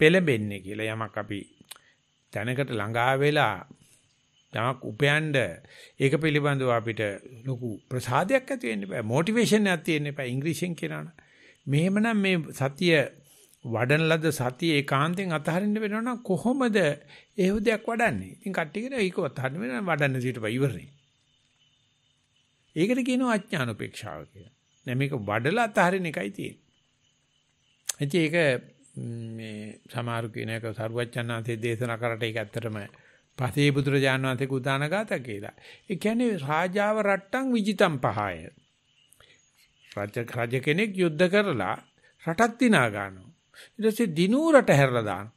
පෙළඹෙන්නේ කියලා යමක් අපි තැනකට ළඟා වෙලා යමක් උපයන්න ඒක පිළිබඳව අපිට ලොකු ප්‍රසාදයක් ඇති වෙන්න බෑ මොටිවේෂන් එකක් තියෙන්න බෑ ඉංග්‍රීසියෙන් කියනවනම් මෙහෙමනම් මේ සතිය වඩන ලද සතිය ඒකාන්තයෙන් අතහරින්න වෙනවනම් කොහොමද ඒව දෙයක් වඩන්නේ ඉතින් කට්ටිය කියනවා ඒක අතහරින්න වෙනවනම් වඩන්න සිට බයි ඉවරනේ ඒකට කියනවා අඥාන උපේක්ෂාව කියලා නෑ මේක වඩලා අතහරින එකයි තියෙන්නේ ඉතින් ඒක මේ සමහරු කියන එක සරුවච්චන්හන්සේ දේශනා කරට ඒක ඇත්තටම පසේ බුදුරජාණන් වහන්සේ උදාන ගාත කියලා. ඒ කියන්නේ රාජාව රට්ටම් විජිතම් පහය. රජ රජ කෙනෙක් යුද්ධ කරලා රටක් දිනා ගන්නවා. ඊට පස්සේ දිනූරට හැරලා දානවා.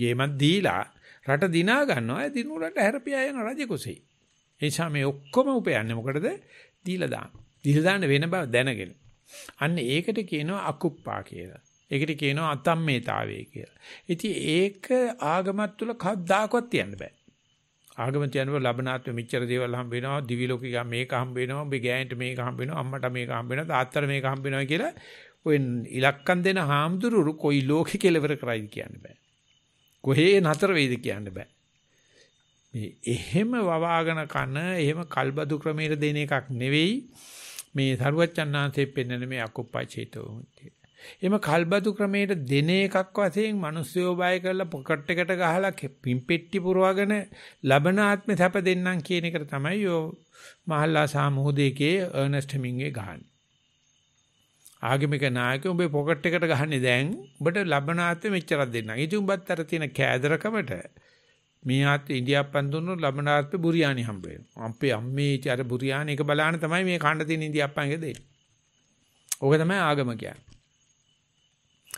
ගේමක් දීලා රට දිනා ගන්නවා. ඒ දිනූරට හැරපියා යන රජ කුසෙයි. එනිසා මේ ඔක්කොම උපයන්නේ මොකටද? දීලා දාන්න. දීලා දාන්න වෙන බව දැනගෙන. අන්න ඒකට කියනවා අකුප්පා කියලා. ඒකට කියනවා අතම්මේතාවය කියලා. ඉතින් ඒක ආගමත් තුල කවදාකවත් තියන්න බෑ. ආගම තියනකොට ලබනාත්ම මෙච්චර දේවල් හම්බ වෙනවා, දිවි ලෝකේ ගා මේක හම්බ වෙනවා, ඔබේ ගෑනිට මේක හම්බ වෙනවා, අම්මට මේක හම්බ වෙනවා, තාත්තට මේක හම්බ වෙනවා කියලා ඔය ඉලක්කම් දෙන හාමුදුරුවෝ කොයි ලෝකෙ කෙලවර කරයිද කියන්න බෑ. කොහේ නතර වෙයිද කියන්න බෑ. මේ එහෙම වවාගෙන කන, එහෙම කල්බදු ක්‍රමයට දෙන එකක් නෙවෙයි. මේ සරුවච්චන්හන්සේ පෙන්වන මේ අකුප්පා චේතෝ මුත්‍ය. එම කල්බතු ක්‍රමයට දෙන එකක් වශයෙන් මිනිස්සුයෝ බය කරලා පොකට් එකට ගහලා පිම්පෙට්ටි පුරවගෙන ලබන ආත්ම සැප දෙන්නම් කියන එකට තමයි යෝ මහල්ලා සාමෝදේකේ අර්නස්ට් හෙමින්ගේ ගහන්නේ. ආගමික නායකයෝ උඹේ පොකට් එකට ගහන්නේ දැන් උඹට ලබන ආත්මෙ මෙච්චරක් දෙන්නම්. ඉතින් උඹත් අර තියෙන කෑදරකමට මේ ආත්මේ ඉන්දියාප්පන් දුන්නොත් ලබන ආත්මේ බුරියානි හම්බ වෙනවා. අම්පේ අම්මේ ඉතින් අර බුරියානි එක බලාන තමයි මේ කාණ්ඩ තියෙන ඉන්දියාප්පන්ගේ දෙන්නේ. ඕක තමයි ආගම කියන්නේ.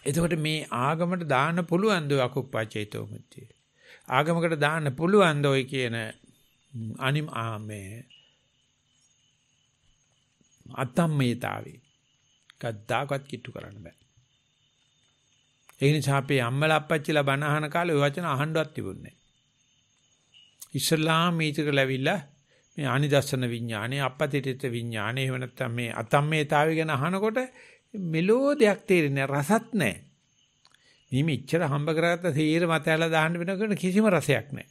එතකොට මේ ආගමට දාන්න පුළුවන් ද අකුප්පචේතෝ මුත්‍ය. ආගමකට දාන්න පුළුවන් ද ඔය කියන අනිම් ආමේ අත්තම්මේතාවේ. කද්දාකවත් කිට්ටු කරන්න බෑ. ඒ නිසා අපේ අම්මලා අප්පච්චිලා බණ අහන කාලේ ওই වචන අහන්නවත් තිබුණේ ඉස්ලාම් මේතික ලැබිලා මේ අනිදස්සන විඥානේ අපපතිරිත විඥානේ එහෙම නැත්නම් මේ අතම්මේතාවය ගැන අහනකොට මෙලෝ දෙයක් තේරෙන්නේ රසත් නැහැ. මේ මෙච්චර හම්බ කරගත්ත සීර මතයලා දාන්න වෙනකොට කිසිම රසයක් නැහැ.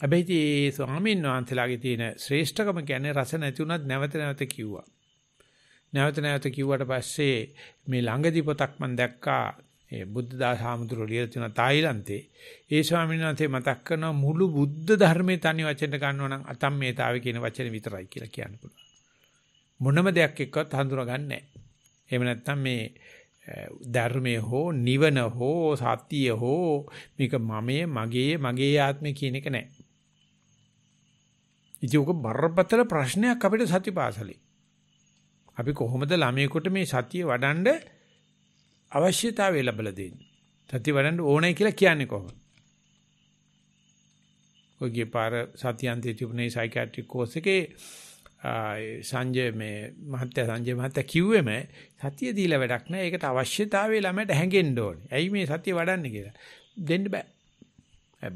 හැබැයි මේ ස්වාමීන් වහන්සේලාගේ තියෙන ශ්‍රේෂ්ඨකම කියන්නේ රස නැති වුණත් නැවත නැවත කිව්වා. නැවත නැවත කිව්වට පස්සේ මේ ළඟදී පොතක් මම දැක්කා ඒ බුද්ධදාස හාමුදුරුවෝ ලියලා තියෙන තායිලන්තේ ඒ ස්වාමීන් වහන්සේ මතක් කරන මුළු බුද්ධ ධර්මයේ තනි වචන ගන්නවා නම් අතම්මේතාවය කියන වචනේ විතරයි කියලා කියන්න පුළුවන්. මොනම දෙයක් එක්කවත් හඳුනාගන්නේ නැහැ. එහෙම නැත්නම් මේ ධර්මයේ හෝ නිවන හෝ සත්‍යය හෝ මේක මමයේ මගේ මගේ ආත්මය කියන එක නැහැ. ඉතින් ඔක බරපතල ප්‍රශ්නයක් අපිට සතිපාසලේ. අපි කොහොමද ළමයෙකුට මේ සතිය වඩන්ඩ අවශ්‍යතාවය ලැබලා දෙන්නේ. සත්‍ය වඩන්න ඕනේ කියලා කියන්නේ කොහොමද? ඔයගේ පාර සත්‍යන්තයේ තිබුණේ සයිකියාට්‍රික් කෝස් එකේ සංජය මේ මහත්ය සංජය මහත්ය කිව්වෙම සතිය දීලා වැඩක් නැහැ. ඒකට අවශ්‍යතාවය ළමයට හැඟෙන්න ඕනේ. ඇයි මේ සතිය වඩන්නේ කියලා. දෙන්න බෑ.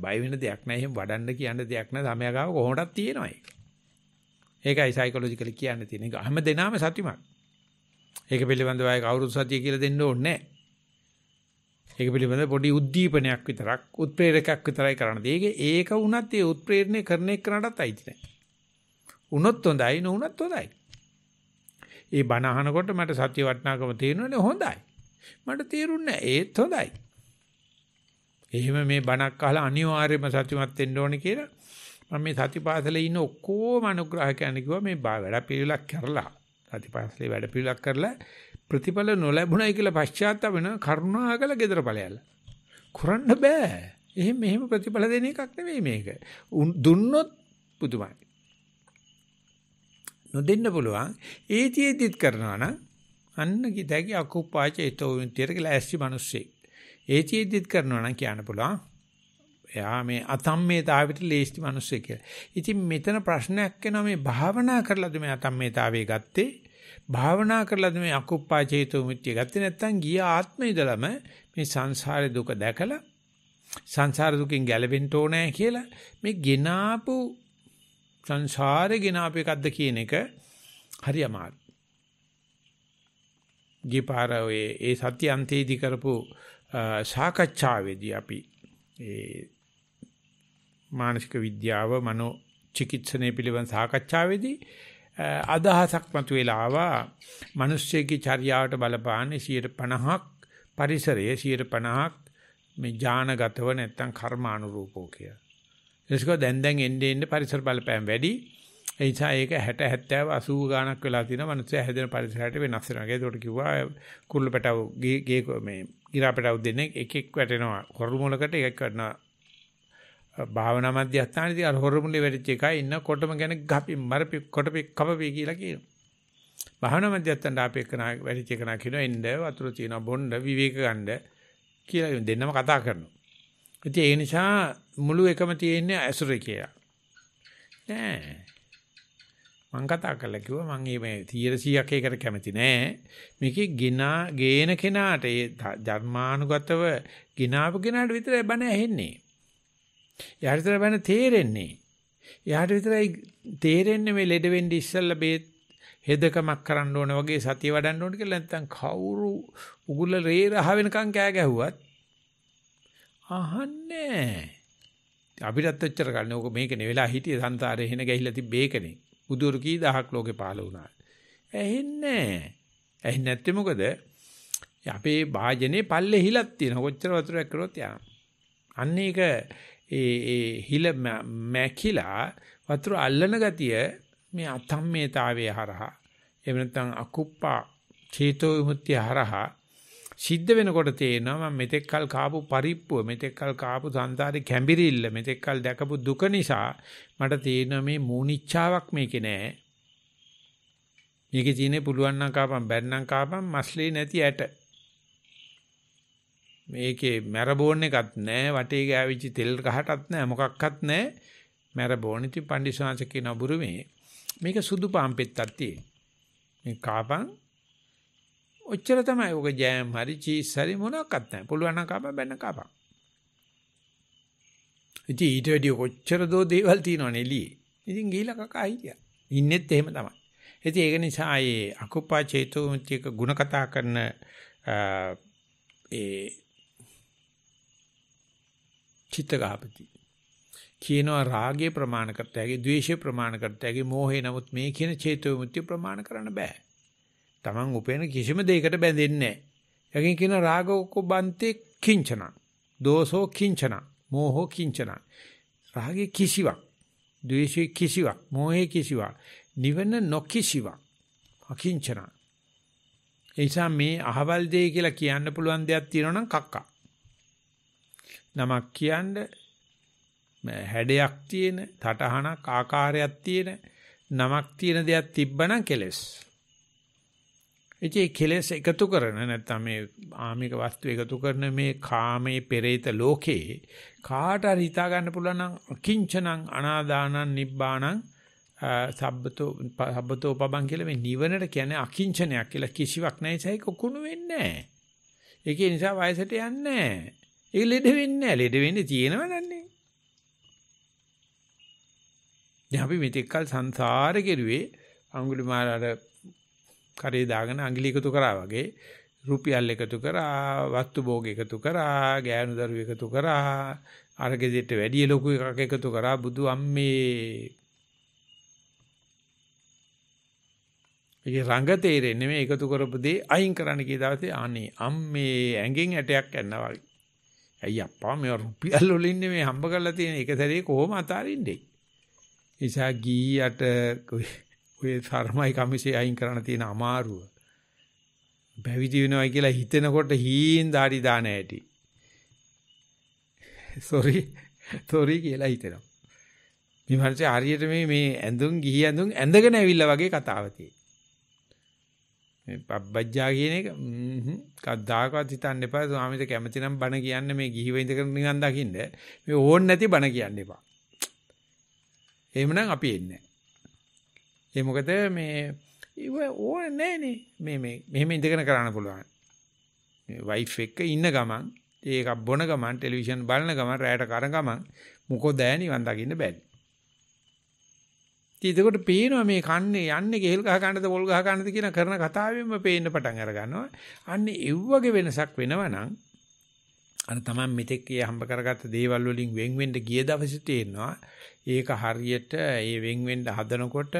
බය වෙන දෙයක් නැහැ. එහෙම වඩන්න කියන දෙයක් නැහැ. ළමයා ගාව කොහොමදක් තියෙනවා ඒක. ඒකයි සයිකොලොජිකලි කියන්න තියෙන එක. හැම දෙනාම සතුටුමත්. ඒක පිළිබඳව අය කවුරුත් සතිය කියලා දෙන්න ඕනේ නැහැ. ඒක පිළිබඳව පොඩි උද්දීපනයක් විතරක් උත්ප්‍රේරකයක් විතරයි කරන්න දෙන්නේ. ඒක වුණත් ඒ උත්ප්‍රේරණය කරන එකකටත් අයිති නැහැ. වුණොත් හොඳයි නොවුණත් හොඳයි. ඒ බණ අහනකොට මට සත්‍ය වටනාකම තේරෙනවනේ හොඳයි. මට තේරුන්නේ ඒත් හොඳයි. එහෙම මේ බණක් අහලා අනිවාර්යයෙන්ම සත්‍යමත් වෙන්න ඕනේ කියලා මම මේ සතිපාසලේ ඉන්න ඔක්කොම අනුග්‍රහකයන් කිව්වා මේ වැඩ පිළිලක් කරලා සතිපස්සලේ වැඩ පිළිලක් කරලා ප්‍රතිඵල නොලැබුණයි කියලා පශ්චාත්තාප වෙන කරුණාකල gedara ඵලයල. කරන්න බෑ. එහෙම මෙහෙම ප්‍රතිඵල දෙන එකක් නෙවෙයි මේක. දුන්නොත් පුදුමයි. නොදෙන්න පුළුවන්. ඒතිෙදිත් කරනවා නම් අන්න කිතකි අකුප්පාච ඒතෝ වින්තියට කියලා ඇස්ටි මිනිස්සේ. ඒතිෙදිත් කරනවා නම් කියන්න පුළුවන්. එයා මේ අතම්මේතාවයට ලේස්ති මිනිස්සෙක් කියලා. ඉතින් මෙතන ප්‍රශ්නයක් එනවා මේ භාවනා කරලාද මේ අතම්මේතාවේ ගත්තේ? භාවනා කරලාද මේ අකුප්පා චේතෝ මුත්‍ය ගත්තේ නැත්නම් ගිය ආත්මේ ඉඳලම මේ සංසාරේ දුක දැකලා සංසාර දුකින් ගැලවෙන්න ඕනේ කියලා මේ ගෙනාපු සංසාරේ ගෙනාපු එකක්ද කියන එක හරි අමාරුයි. ගිපාරෝයේ ඒ සත්‍ය අන්තයේදී කරපු සාකච්ඡාවේදී අපි ඒ මානසික විද්‍යාව මනෝ චිකිත්සනය පිළිබඳ සාකච්ඡාවේදී අදහසක් මතුවලා ආවා මිනිස්සෙගේ චර්යාවට බලපාන්නේ 150ක් පරිසරයේ 150ක් මේ ඥානගතව නැත්තම් කර්මානුරූපෝ කිය. එසක දැන් දැන් එන්නේ එන්නේ පරිසර බලපෑම් වැඩි. ඒ නිසා ඒක 60 70 80 ගාණක් වෙලා තියෙනවා. මිනිස්සු හැදෙන පරිසරයට වෙනස් වෙනවා. ඒකට කිව්වා කුරුළු පැටව ගේ මේ ඉරා පැටව දෙන්නේ එකෙක් වැටෙනවා. කොරු මොලකට එකෙක් වැටෙනවා භාවනා මධ්‍යස්ථානයේදී අර හොරමුලේ වැටිච්ච එකයි ඉන්නකොටම ගැන ගපි මරපි කොටපි කපපි කියලා කියනවා. භාවනා මධ්‍යස්ථානට ආපේ කරන වැටිච්ච එක නා කියනවා එන්න වතුර තියන බොණ්ඩ විවේක ගන්න කියලා දෙන්නම කතා කරනවා. ඉතින් ඒ නිසා මුළු එකම තියෙන්නේ ඇසුරේ කියලා. නෑ. මං කතා කරලා කිව්වා මං මේ 100ක් ඒකට කැමති නෑ. මේකේ ගිනා ගේන කෙනාට ඒ ධර්මානුගතව ගිනාව කෙනාට විතරයි බණ ඇහෙන්නේ. එයාට විතර බෑන තේරෙන්නේ. එයාට විතරයි තේරෙන්නේ මේ ලෙඩ වෙන්න ඉස්සෙල්ලා බේත් හෙදකමක් කරන්න ඕන වගේ සතිය වඩන්න ඕන කියලා නැත්නම් කවුරු උගුල රේ රහ වෙනකන් කෑ ගැහුවත් අහන්නේ අපිටත් එච්චර ගන්න ඕක මේකනේ වෙලා හිටියේ සංසාරේ හෙන ගිහිලා තිබ්බේ ඒකනේ බුදුරු කී දහක් ලෝකේ පහළ වුණා ඇහෙන්නේ ඇහෙන්නේ නැත්තේ මොකද අපේ වාජනේ පල්ලේ හිලක් තියෙන කොච්චර වතුරක් කරුවත් යනවා අන්න ඒක ඒ ඒ හිල මැකිලා වතුර අල්ලන ගතිය මේ අතම්මේතාවයේ හරහා එහෙම නැත්නම් අකුප්පා චේතෝ විමුක්තිය හරහා සිද්ධ වෙනකොට තේනවා මම මෙතෙක් කල් කාපු පරිප්පුව මෙතෙක් කල් කාපු සංසාරේ කැඹිරිල්ල මෙතෙක් කල් දැකපු දුක නිසා මට තේරෙනවා මේ මූනිච්චාවක් මේකේ නෑ මේකේ තියෙන්නේ පුළුවන් නම් කාපම් බැන්නම් කාපම් මස්ලේ නැති ඇට මේකේ මැරබෝන් එකක් නැහැ වටේ ගෑවිච්ච තෙල් කහටත් නැහැ මොකක්වත් නැහැ මැරබෝන් ඉති පණ්ඩිසාංශ කියන බුරුමේ මේක සුදු පාන් පෙත්තක් තියෙන මේ කාපන් ඔච්චර තමයි ඔක ජෑම් හරි චීස් හරි මොනක්වත් නැහැ පුළුවන් නම් කාපන් බැන්න කාපන් ඉතින් ඊට වැඩි ඔච්චර දෝ දේවල් තියෙනවනේ එළියේ ඉතින් ගිහිලා කකා හිටියා ඉන්නෙත් එහෙම තමයි ඉතින් ඒක නිසා ඒ අකුප්පා චේතුමිතික ಗುಣ කතා කරන ඒ චිත්තගාපති. කියනවා රාගය ප්‍රමාණ කරත හැකි, ద్వේෂය ප්‍රමාණ කරත හැකි, මෝහය නමුත් මේ කියන චේතෝ විමුක්තිය ප්‍රමාණ කරන්න බෑ. Taman උපේන කිසිම දෙයකට බැඳෙන්නේ නැහැ. යකින් කියන රාගෝක බන්තේ කිංචන, දෝසෝ කිංචන, මෝහෝ කිංචන. රාගය කිසිවක්, ద్వේෂය කිසිවක්, මෝහය කිසිවක්, නිවන නොකිසිවක්. අකිංචන. ඒ නිසා මේ අහවල් දෙය කියලා කියන්න පුළුවන් දෙයක් තියෙනවා නම් කක්කා. නමක් කියන්න හැඩයක් තියෙන, තටහනක් ආකාරයක් තියෙන නමක් තියෙන දෙයක් තිබ්බනම් කෙලස්. ඉතින් කෙලස් එකතු කරන නැත්නම් මේ ආමික වස්තු එකතු කරන මේ කාමයේ පෙරේත ලෝකේ කාට හරි හිතා ගන්න පුළුවන් නම් අකිංචනං අනාදානං නිබ්බාණං සබ්බතෝ සබ්බතෝ පබං කියලා මේ නිවනට කියන්නේ අකිංචනයක් කියලා කිසිවක් නැහැ ඒසයි කොකුණු වෙන්නේ නැහැ. ඒකේ නිසා වයසට යන්නේ නැහැ. ඒ ලෙඩ වෙන්නේ නැහැ. ලෙඩ වෙන්නේ තියෙනව නන්නේ. දැන් අපි මෙතෙක්කල් සංසාරේ කෙරුවේ අඟුලිමාල අර කරේ දාගෙන අඟිලි එකතු කරා වගේ රුපියල් එකතු කරා, වස්තු භෝග එකතු කරා, ගෑනු දරුවෝ එකතු කරා, අරගෙදෙට වැඩි ලොකු එකක් එකතු කරා බුදු අම්මේ ඒ රංග තේරෙන්නේ මේ එකතු කරපු දේ අයින් කරන්න කිය දවසේ අනේ අම්මේ ඇඟෙන් ඇටයක් යනවා වගේ ඇයි අප්පා මේ රුපියල් වලින් මේ හම්බ කරලා තියෙන එක සැරේ කොහොම අතාරින්නේ? එසා ගීයට ඔය සර්මයි කමිසේ අයින් කරන්න තියෙන අමාරුව. පැවිදි වෙනවයි කියලා හිතෙනකොට හීන් දාඩි දාන ඇටි. sorry sorry කියලා හිතෙනවා. මේ මනසේ හරියට මේ මේ ඇඳුම් ගිහි ඇඳුම් ඇඳගෙන ඇවිල්ලා වගේ කතාව තියෙනවා. මේ පබ්බජ්ජා කියන එක කද්දාකවත් හිතන්න එපා ස්වාමීන් වහන්සේ කැමති නම් බණ කියන්න මේ ගිහිව ඉඳගෙන නිකන් දකින්න මේ ඕන් නැති බණ කියන්න එපා එහෙමනම් අපි එන්නේ ඒ මොකද මේ ඉව ඕනේ නැනේ මේ මේ මෙහෙම ඉඳගෙන කරන්න පුළුවන් මේ වයිෆ් එක ඉන්න ගමන් ඒක බොන ගමන් ටෙලිවිෂන් බලන ගමන් රැයට කරන ගමන් මොකෝ දෑ නිවන් දකින්න බැරි ඉතින් එතකොට පේනවා මේ කන්නේ යන්නේ ගෙහෙල් ගහ ගන්නද පොල් ගහ ගන්නද කියන කරන කතාවෙම පේන්න පටන් අර ගන්නවා. අන්නේ එව්වගේ වෙනසක් වෙනවනම් අර තමන් මෙතෙක් ගිය හම්බ කරගත්ත දේවල් වලින් වෙන් වෙන්න ගිය දවසේ තේරෙනවා ඒක හරියට ඒ වෙන් වෙන්න හදනකොට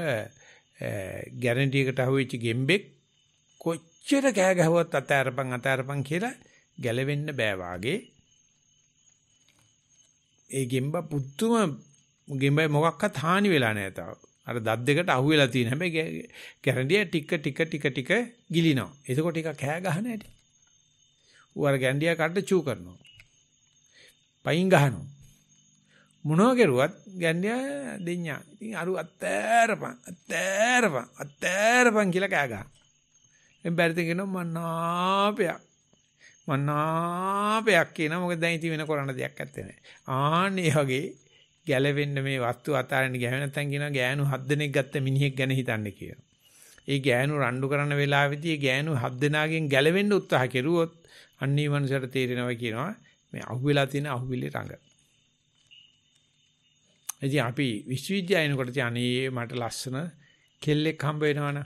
ගැරන්ටි එකට අහුවෙච්ච ගෙම්බෙක් කොච්චර කෑ ගැහුවත් අතෑරපන් අතෑරපන් කියලා ගැලවෙන්න බෑ වාගේ ඒ ගෙම්බ පුදුම ගෙම්බයි මොකක්වත් හානි වෙලා නැහැ තාම අර දත් දෙකට අහු වෙලා තියෙන හැබැයි ගැරන්ඩිය ටික ටික ටික ටික ගිලිනවා. එතකොට ටික කෑ ගහන ඇති. ඌ අර ගැන්ඩියා කඩට චූ කරනවා. පයින් ගහනවා. මොනවා කරුවත් ගැන්ඩියා දෙඤ්ඤා. ඉතින් අරු අත්තෑරපන් අත්තෑරපන් අත්තෑරපන් කියලා කෑ ගහනවා. එම් බැරිද කියනවා මන්නාපයක්. මන්නාපයක් කියනවා. මොකද දැන් ඉතින් වෙන කරන්න දෙයක් නැත්තේ. ආන්නේ වගේ ගැලවෙන්න මේ වස්තු අතාරින්න ගෑවෙ නැත්නම් කියනවා ගෑනු 7 දෙනෙක් ගත්ත මිනිහෙක් ගැන හිතන්නේ කියලා. ඒ ගෑනු රණ්ඩු කරන වෙලාවේදී ඒ ගෑනු 7 දෙනාගෙන් ගැලවෙන්න උත්සාහ කෙරුවොත් අන්නේ මනුස්සයට තේරෙනවා කියනවා මේ අහුවෙලා තියෙන අහුවිලි රඟ. ඉතින් අපි විශ්වවිද්‍යාලයනකොට තියන්නේ මට ලස්සන කෙල්ලෙක් හම්බ වෙනවනේ.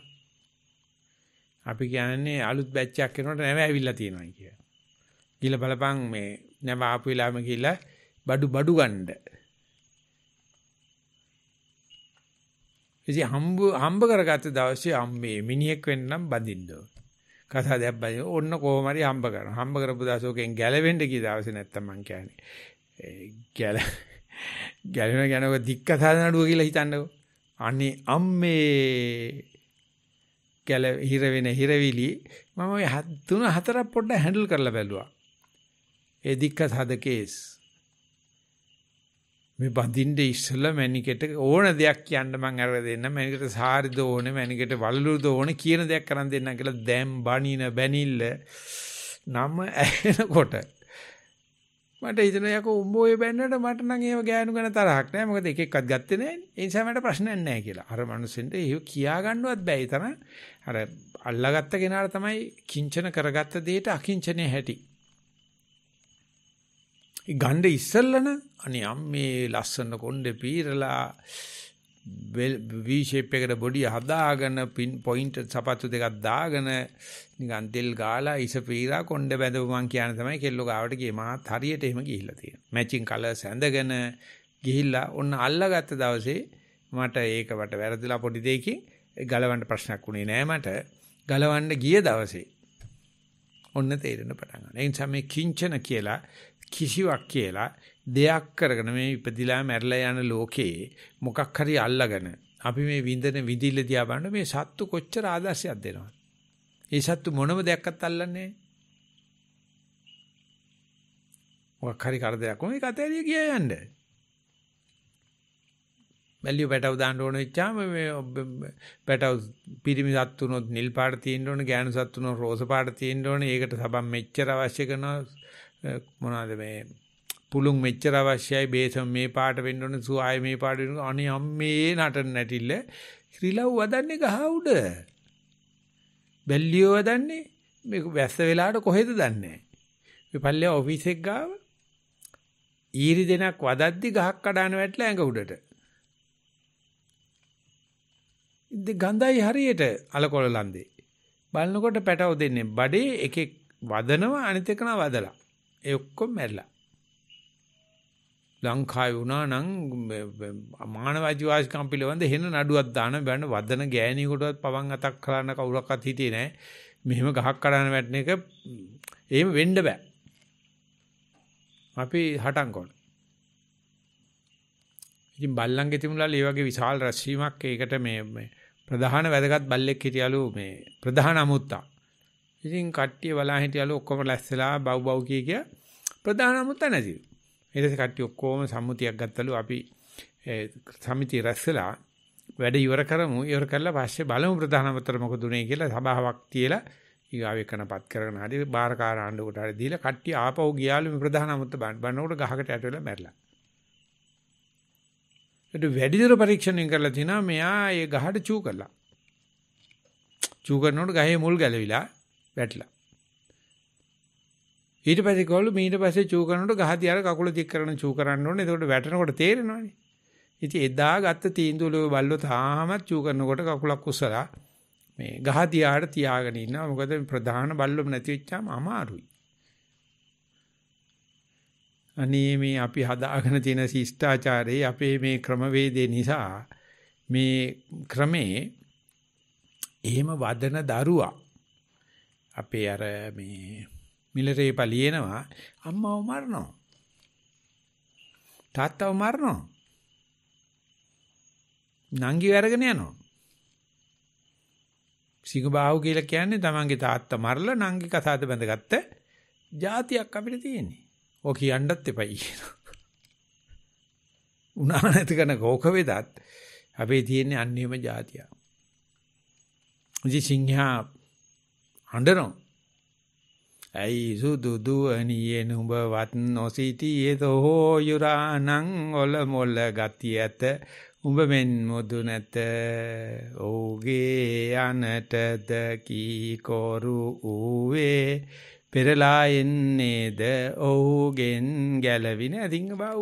අපි කියන්නේ අලුත් බැච් එකක් කරනකොට නැව ඇවිල්ලා තියෙනවා කියලා. ගිල බලපන් මේ නැව ආපු වෙලාවෙම ගිහලා බඩු බඩු ගන්න. ඉතින් හම්බ හම්බ කරගත්ත දවසේ අම්මේ මිනිහෙක් වෙන්න නම් බඳින්න ඕන. කතා දැබ්බයි. ඔන්න කොහොම හරි හම්බ කරනවා. හම්බ කරපු දවසෝකෙන් ගැලවෙන්න කී දවසේ නැත්තම් මං කියන්නේ. ගැල ගැලවෙන ගැනව දික්ක සාධන නඩුව කියලා හිතන්නකෝ. අනේ අම්මේ ගැල හිර වෙන හිරවිලි මම ඔය තුන හතරක් පොඩ්ඩක් හැන්ඩල් කරලා බැලුවා. ඒ දික්ක සාධ කේස් මේ බඳින්නේ ඉස්සලා මැනිකට ඕන දෙයක් කියන්න මං අරගෙන දෙන්න මැනිකට සාරිද ඕනේ මැනිකට වලලුද ඕනේ කියන දෙයක් කරන් දෙන්න කියලා දැන් බණින බැනිල්ල නම ඇහෙනකොට මට හිතෙන යකෝ උඹ ඔය බැන්නට මට නම් ඒව ගෑනු ගැන තරහක් නෑ මොකද එක එක්කත් ගත්තේ නෑනේ ඒ නිසා මට ප්‍රශ්නයක් නෑ කියලා අර මනුස්සෙන්ට ඒව කියා ගන්නවත් බැයි තරම් අර අල්ලාගත්ත කෙනාට තමයි කිංචන කරගත්ත දෙයට අකිංචනේ හැටි ගණ්ඩ ඉස්සල්ලන අනේ අම්මේ ලස්සන කොණ්ඩේ පීරලා V shape එකට බොඩිය හදාගෙන පින් පොයින්ට් සපත්තු දෙකක් දාගෙන නිකන් තෙල් ගාලා ඉස පීරා කොණ්ඩ බැඳපු මං කියන තමයි කෙල්ලෝ ගාවට ගියේ මාත් හරියට එහෙම ගිහිල්ලා තියෙනවා මැචින් කලර්ස් ඇඳගෙන ගිහිල්ලා ඔන්න අල්ලගත්ත දවසේ මට ඒක වට වැරදිලා පොඩි දෙයකින් ගලවන්න ප්‍රශ්නක් උනේ නෑ මට ගලවන්න ගිය දවසේ ඔන්න තේරෙන පටන් ගන්නවා. ඒ නිසා මේ කිංචන කියලා කිසිවක් කියලා දෙයක් කරගෙන මේ ඉපදිලා මැරිලා යන ලෝකේ මොකක් හරි අල්ලගෙන අපි මේ විඳින විඳිල්ල දිහා බලන මේ සත්තු කොච්චර ආදර්ශයක් දෙනවද? ඒ සත්තු මොනම දෙයක්වත් අල්ලන්නේ මොකක් හරි කරදරයක් වුණා ඒක අතහැරිය ගියා යන්න. බැලිය පැටව දාන්න ඕන වෙච්චාම මේ පැටව පිරිමි සත්තු උනොත් නිල් පාට තියෙන්න ඕන, ගෑනු සත්තු උනොත් රෝස පාට තියෙන්න ඕන. ඒකට සබම් මෙච්චර අවශ්‍ය කරනවා. මොනවාද මේ පුළුන් මෙච්චර අවශ්‍යයි බේසම මේ පාට වෙන්න ඕනේ සුආය මේ පාට වෙන්න අනේ අම්මේ නටන්න නැටිල්ල ක්‍රිලව් වදන්නේ ගහ උඩ බැල්ලියෝ වදන්නේ මේක වැස්ස වෙලාවට කොහෙද දන්නේ මේ පල්ලිය ඔෆිස් එක ගාව ඊරි දෙනක් වදද්දි ගහක් කඩාන වැටලා ඇඟ උඩට ඉත ගඳයි හරියට අලකොල ලන්දේ බලනකොට පැටව දෙන්නේ බඩේ එකෙක් වදනවා අනිත් එකන වදලා ඒ ඔක්කොම මැරිලා. ලංකාවේ වුණා නම් මානවජී වාසිකම් පිළිබඳ හෙන නඩුවක් දාන බෑන වදන ගෑණියෙකුටවත් පවන් අතක් කරන්න කවුරක්වත් හිටියේ නෑ. මෙහෙම ගහක් කඩන වැටෙන එක එහෙම වෙන්න බෑ. අපි හටන්කොණ. ඉතින් බල්ලන්ගේ තිබුණාලු ඒ වගේ විශාල රැස්වීමක් ඒකට මේ ප්‍රධාන වැදගත් බල්ලෙක් හිටියලු මේ ප්‍රධාන අමුත්තා. ඉතින් කට්ටිය බලා හිටියලු ඔක්කොම ලැස්සලා බව් බව් කිය කිය ප්‍රධානම තැනදී. ඊට පස්සේ කට්ටිය ඔක්කොම සම්මුතියක් ගත්තලු අපි සමිතිය රැස්සලා වැඩ ඉවර කරමු. ඉවර කරලා පස්සේ බලමු ප්‍රධානමතර මොකද උනේ කියලා සභාවක් තියලා ඊගාව එකනපත් කරගෙන හරි බාරකාර ආණ්ඩුවට හරි දීලා කට්ටිය ආපහු ගියාලු මේ ප්‍රධානමත බන්නකොට ගහකට යට වෙලා මැරිලා. ඒත් වැඩිදුර පරීක්ෂණය කරලා තිනා මෙයා ඒ ගහට චූ කළා. චූ කරනකොට ගහේ මුල් ගැලවිලා වැටලා. ඊට පස්සේ ගෝලු මීට පස්සේ චූ කරනකොට ගහදී අර කකුල දික් කරන චූ කරන්න ඕනේ. එතකොට වැටෙනකොට තේරෙනවනේ. ඉතින් එදා ගත්ත තීන්දුවල බල්ලෝ තාමත් චූ කරනකොට කකුලක් උස්සලා මේ ගහදී ආඩ තියාගෙන ඉන්නවා. මොකද ප්‍රධාන බල්ලොම නැති වෙච්චාම අමාරුයි. අනේ මේ අපි හදාගෙන තියෙන ශිෂ්ටාචාරයේ අපේ මේ ක්‍රමවේදේ නිසා මේ ක්‍රමේ එහෙම වදන දරුවා අපේ අර මේ මිලරේපා ලියනවා අම්මාව මරනවා. තාත්තව මරනවා. නංගිව අරගෙන යනවා. සිංහබාහුව කියලා කියන්නේ තමන්ගේ තාත්තා මරලා නංගි කසාද බැඳගත්ත જાතියක් අපිට තියෙන්නේ. ඕක කියන්නත් එපයි කියනවා. උනා නැති කරන කෝක වේදත් අපේ තියෙන්නේ අන්නේම જાතිය. ඉතින් සිංහා හඬනවා. ඇයි සුදුදු අනියේ නුඹ වත් නොසිතී තෝ යුරානං ඔල මොල ගති ඇත උඹ මෙන් මොදු නැත ඕගේ අනටද කී කොරු ඌවේ පෙරලා එන්නේද ඔහුගෙන් ගැලවින ඉතින් බා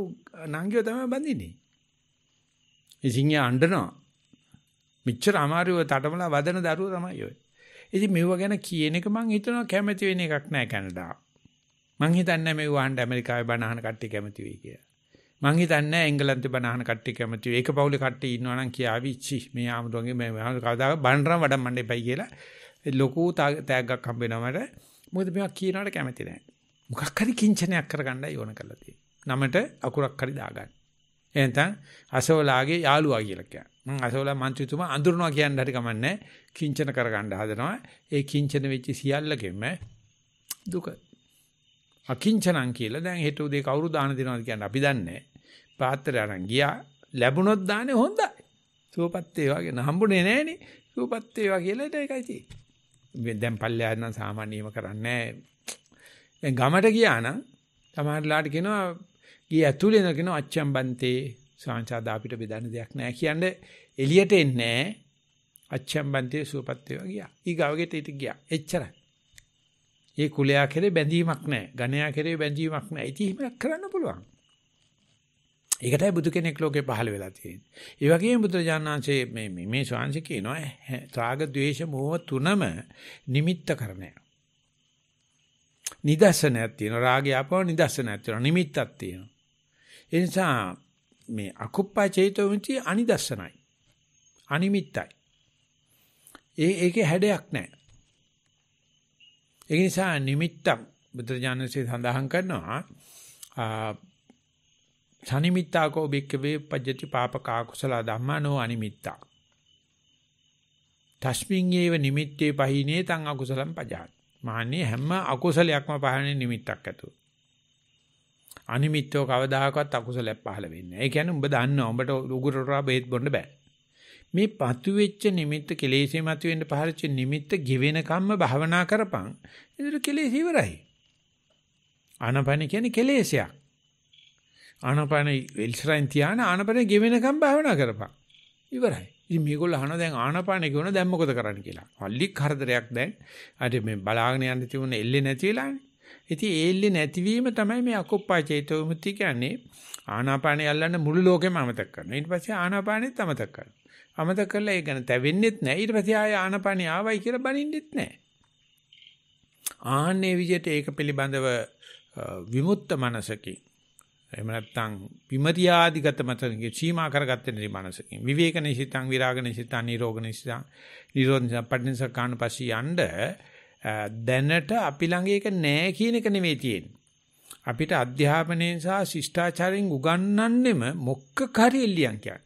නංගියෝ තමයි බඳින්නේ ඉතින් යා අඬනවා මෙච්චර අමාරුව තටමලා වදන දරුවෝ තමයි ඔය ඉතින් මෙව ගැන කියන එක මම හිතනවා කැමති වෙන එකක් නෑ කැනඩාව. මම හිතන්නේ මේ වහන්න ඇමරිකාවේ බණහන කට්ටිය කැමති වෙයි කියලා. මම හිතන්නේ එංගලන්තේ බණහන කට්ටිය කැමති වෙයි. ඒක පවුලේ කට්ටිය ඉන්නවා නම් කියාවි ඉච්චි මේ ආමුදුන්ගේ මේ කවදා බණරම් වඩම් මණ්ඩේ පයි කියලා. ඒ ලොකු තෑග්ගක් හම්බ වෙනවා මට. මොකද මේවා කියනකට කැමති නෑ. මොකක් හරි කිංචනයක් කරගන්නයි ඕන කරලා තියෙන්නේ. නමට අකුරක් හරි දාගන්න. එහෙනම් අසවලාගේ යාළුවා කියලා කියන්නේ. මං අසෝලා මන්ත්‍රීතුමා අඳුරනවා කියන්න හරි කමන්නේ කිංචන කරගන්න හදනවා ඒ කිංචන වෙච්ච සියල්ලකෙම දුක අකිංචනං කියලා දැන් හෙට උදේ කවුරු දාන දෙනවද කියන්නේ අපි දන්නේ පාත්‍රය අරන් ගියා ලැබුණොත් දාන්නේ හොඳයි සුවපත් වේවා කියන හම්බුනේ නෑනේ සුවපත් වේවා කියලා ඒකයි තියෙන්නේ දැන් පල්ලෙහා නම් සාමාන්‍යම කරන්නේ දැන් ගමට ගියා නම් සමහරලාට කියනවා ගිය ඇතුලේ නකින අච්චම්බන්තේ සංසාදා අපිට බෙදන්න දෙයක් නැහැ කියන්නේ එළියට එන්නේ නැහැ. අච්ඡම්බන්තේ සුවපත් වේවා ගියා. ඊගාවගේ තිත ගියා. එච්චරයි. ඒ කුලයා කෙරේ බැඳීමක් නැහැ. ගණයා කෙරේ බැඳීමක් නැහැ. ඉතින් කරන්න පුළුවන්. ඒකටයි බුදු කෙනෙක් ලෝකේ පහළ වෙලා තියෙන්නේ. ඒ වගේම බුදුරජාණන්සේ මේ මේ ශාන්සි කියනවා රාග ద్వේෂ මෝහ තුනම නිමිත්තකරණය. නිදර්ශනයක් තියෙනවා. රාගය අපව නිදර්ශනයක් තියෙනවා. නිමිත්තක් තියෙනවා. ඒ නිසා මේ අකුප්පා චේතෝ විමුක්තිය අනිදස්සනයි. අනිමිත්තයි. ඒ ඒකේ හැඩයක් නැහැ. ඒ නිසා නිමිත්තක් බුදුරජාණන්සේ සඳහන් කරනවා සනිමිත්තාකෝ බික්කවේ පජ්ජති පාපකා කුසල ධම්මනෝ අනිමිත්තා. තස්මින් ඒව නිමිත්තේ පහිනේ තං අකුසලම් පජාත්. මහන්නේ හැම අකුසලයක්ම පහනේ නිමිත්තක් ඇතුව. අනිමිත්තව කවදාහකවත් අකුසලයක් පහළ වෙන්නේ නැහැ. ඒ කියන්නේ උඹ දන්නවා උඹට උගුරටා බෙහෙත් බොන්න බෑ. මේ පතුවෙච්ච නිමිත්ත කෙලෙසේ මතුවෙන්න පහළච්ච නිමිත්ත ගෙවෙන කම්ම භවනා කරපන්. ඒතර කෙලෙස් ඉවරයි. ආනපන කියන්නේ කෙලෙසයක්. ආනපන ඉල්සරෙන් තියාන ආනපන ගෙවෙන කම් භවනා කරපන්. ඉවරයි. ඉතින් මේගොල්ලෝ අහන දැන් ආනාපාන කියවන දැන් මොකද කරන්න කියලා. මල්ලි කරදරයක් දැන්. අර මේ බලාගෙන යන්න තිබුණ එල්ලේ නැති වෙලානේ. ඉතින් ඒල්ලේ නැතිවීම තමයි මේ අකුප්පා චේතෝ විමුක්තිය කියන්නේ. ආනාපානය අල්ලන්න මුළු ලෝකෙම අමතක කරනවා. ඊට පස්සේ ආනාපානෙත් අමතක කරනවා. අමතක කරලා ඒක ගැන තැවෙන්නෙත් නැහැ. ඊට පස්සේ ආය ආනාපානිය ආවයි කියලා බනින්නෙත් නැහැ. ආන්නේ විදිහට ඒක පිළිබඳව විමුක්ත මනසකින් එහෙම නැත්නම් විමරියාදිගත මතනකින් සීමා කරගත්තේ නේ මනසකින් විවේකනිසිතං විරාගනිසිතං නිරෝගනිසිතං නිරෝධනිසිතං පටිනිසකාණු පස්සේ යන්න දැනට අපි ළඟ ඒක නැහැ කියන එක නෙමෙයි තියෙන්නේ. අපිට අධ්‍යාපනයෙන් සහ ශිෂ්ටාචාරයෙන් උගන්වන්නෙම මොක්ක කරි එල්ලියන් කියන්නේ.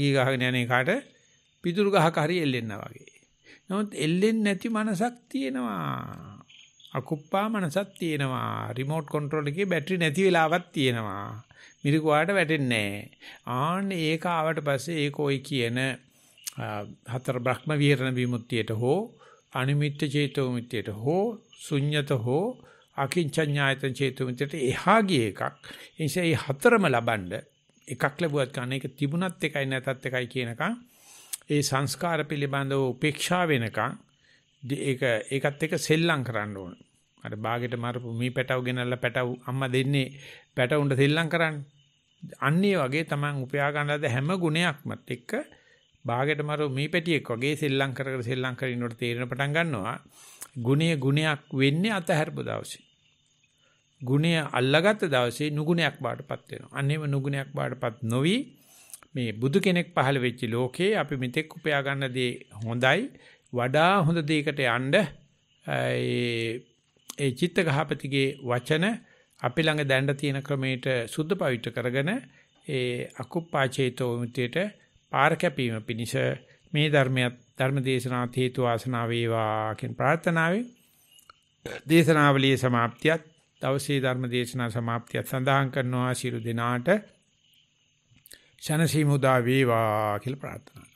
ගී ගහගෙන යන එකට පිදුරු ගහක හරි එල්ලෙන්නා වගේ. නමුත් එල්ලෙන්නේ නැති මනසක් තියෙනවා. අකුප්පා මනසක් තියෙනවා. රිමෝට් කන්ට්‍රෝල් එකේ බැටරි නැති වෙලාවක් තියෙනවා. මිරික වාට වැටෙන්නේ නැහැ. ආන්න ඒක ආවට පස්සේ ඒක ඔයි කියන හතර බ්‍රහ්ම විහරණ විමුක්තියට හෝ අනිමිත්ත චේතෝමිත්‍යට හෝ ශුඤ්‍යත හෝ අකින්චඤ්ඤායතන චේතෝමිත්‍යට එහා ගිය එකක්. ඒ නිසා මේ හතරම ලබනද එකක් ලැබුවත් ගන්න එක තිබුණත් එකයි නැතත් එකයි කියනකම් ඒ සංස්කාර පිළිබඳව උපේක්ෂා වෙනකම් ඒක ඒකත් එක්ක සෙල්ලම් කරන්න ඕන. අර බාගෙට මරපු මී පැටව ගෙනල්ලා පැටව අම්මා දෙන්නේ පැටවුන්ට සෙල්ලම් කරන්නේ. අන්නේ වගේ Taman උපයා ගන්නලද හැම ගුණයක්මත් එක්ක බාගෙට මරු මේ පැටියෙක් වගේ සෙල්ලම් කර කර සෙල්ලම් කර ඉන්නකොට තේරෙන පටන් ගන්නවා ගුණය ගුණයක් වෙන්නේ අතහැරපු දවසේ. ගුණය අල්ලගත්ත දවසේ නුගුණයක් බාටපත් වෙනවා. අන්නේම නුගුණයක් බාටපත් නොවි මේ බුදු කෙනෙක් පහළ වෙච්ච ලෝකේ අපි මෙතෙක් උපයා ගන්න දේ හොඳයි වඩා හොඳ දෙයකට යන්න ඒ චිත්තඝාපතිගේ වචන අපි ළඟ දැන්න තියෙන ක්‍රමයට සුද්ධ පවිත්‍ර කරගෙන ඒ අකුප්පාචේතෝ මුතියට පාර කැපීම පිණිස මේ ධර්මයත් ධර්මදේශනා හේතු වාසනා වේවා කියන ප්‍රාර්ථනාවේ දේශනාවලියේ સમાප්තියත් දවසේ ධර්මදේශනා સમાප්තියත් සඳහන් කරනවා ශිරු දිනාට ශනසීමුදා වේවා කියලා ප්‍රාර්ථනා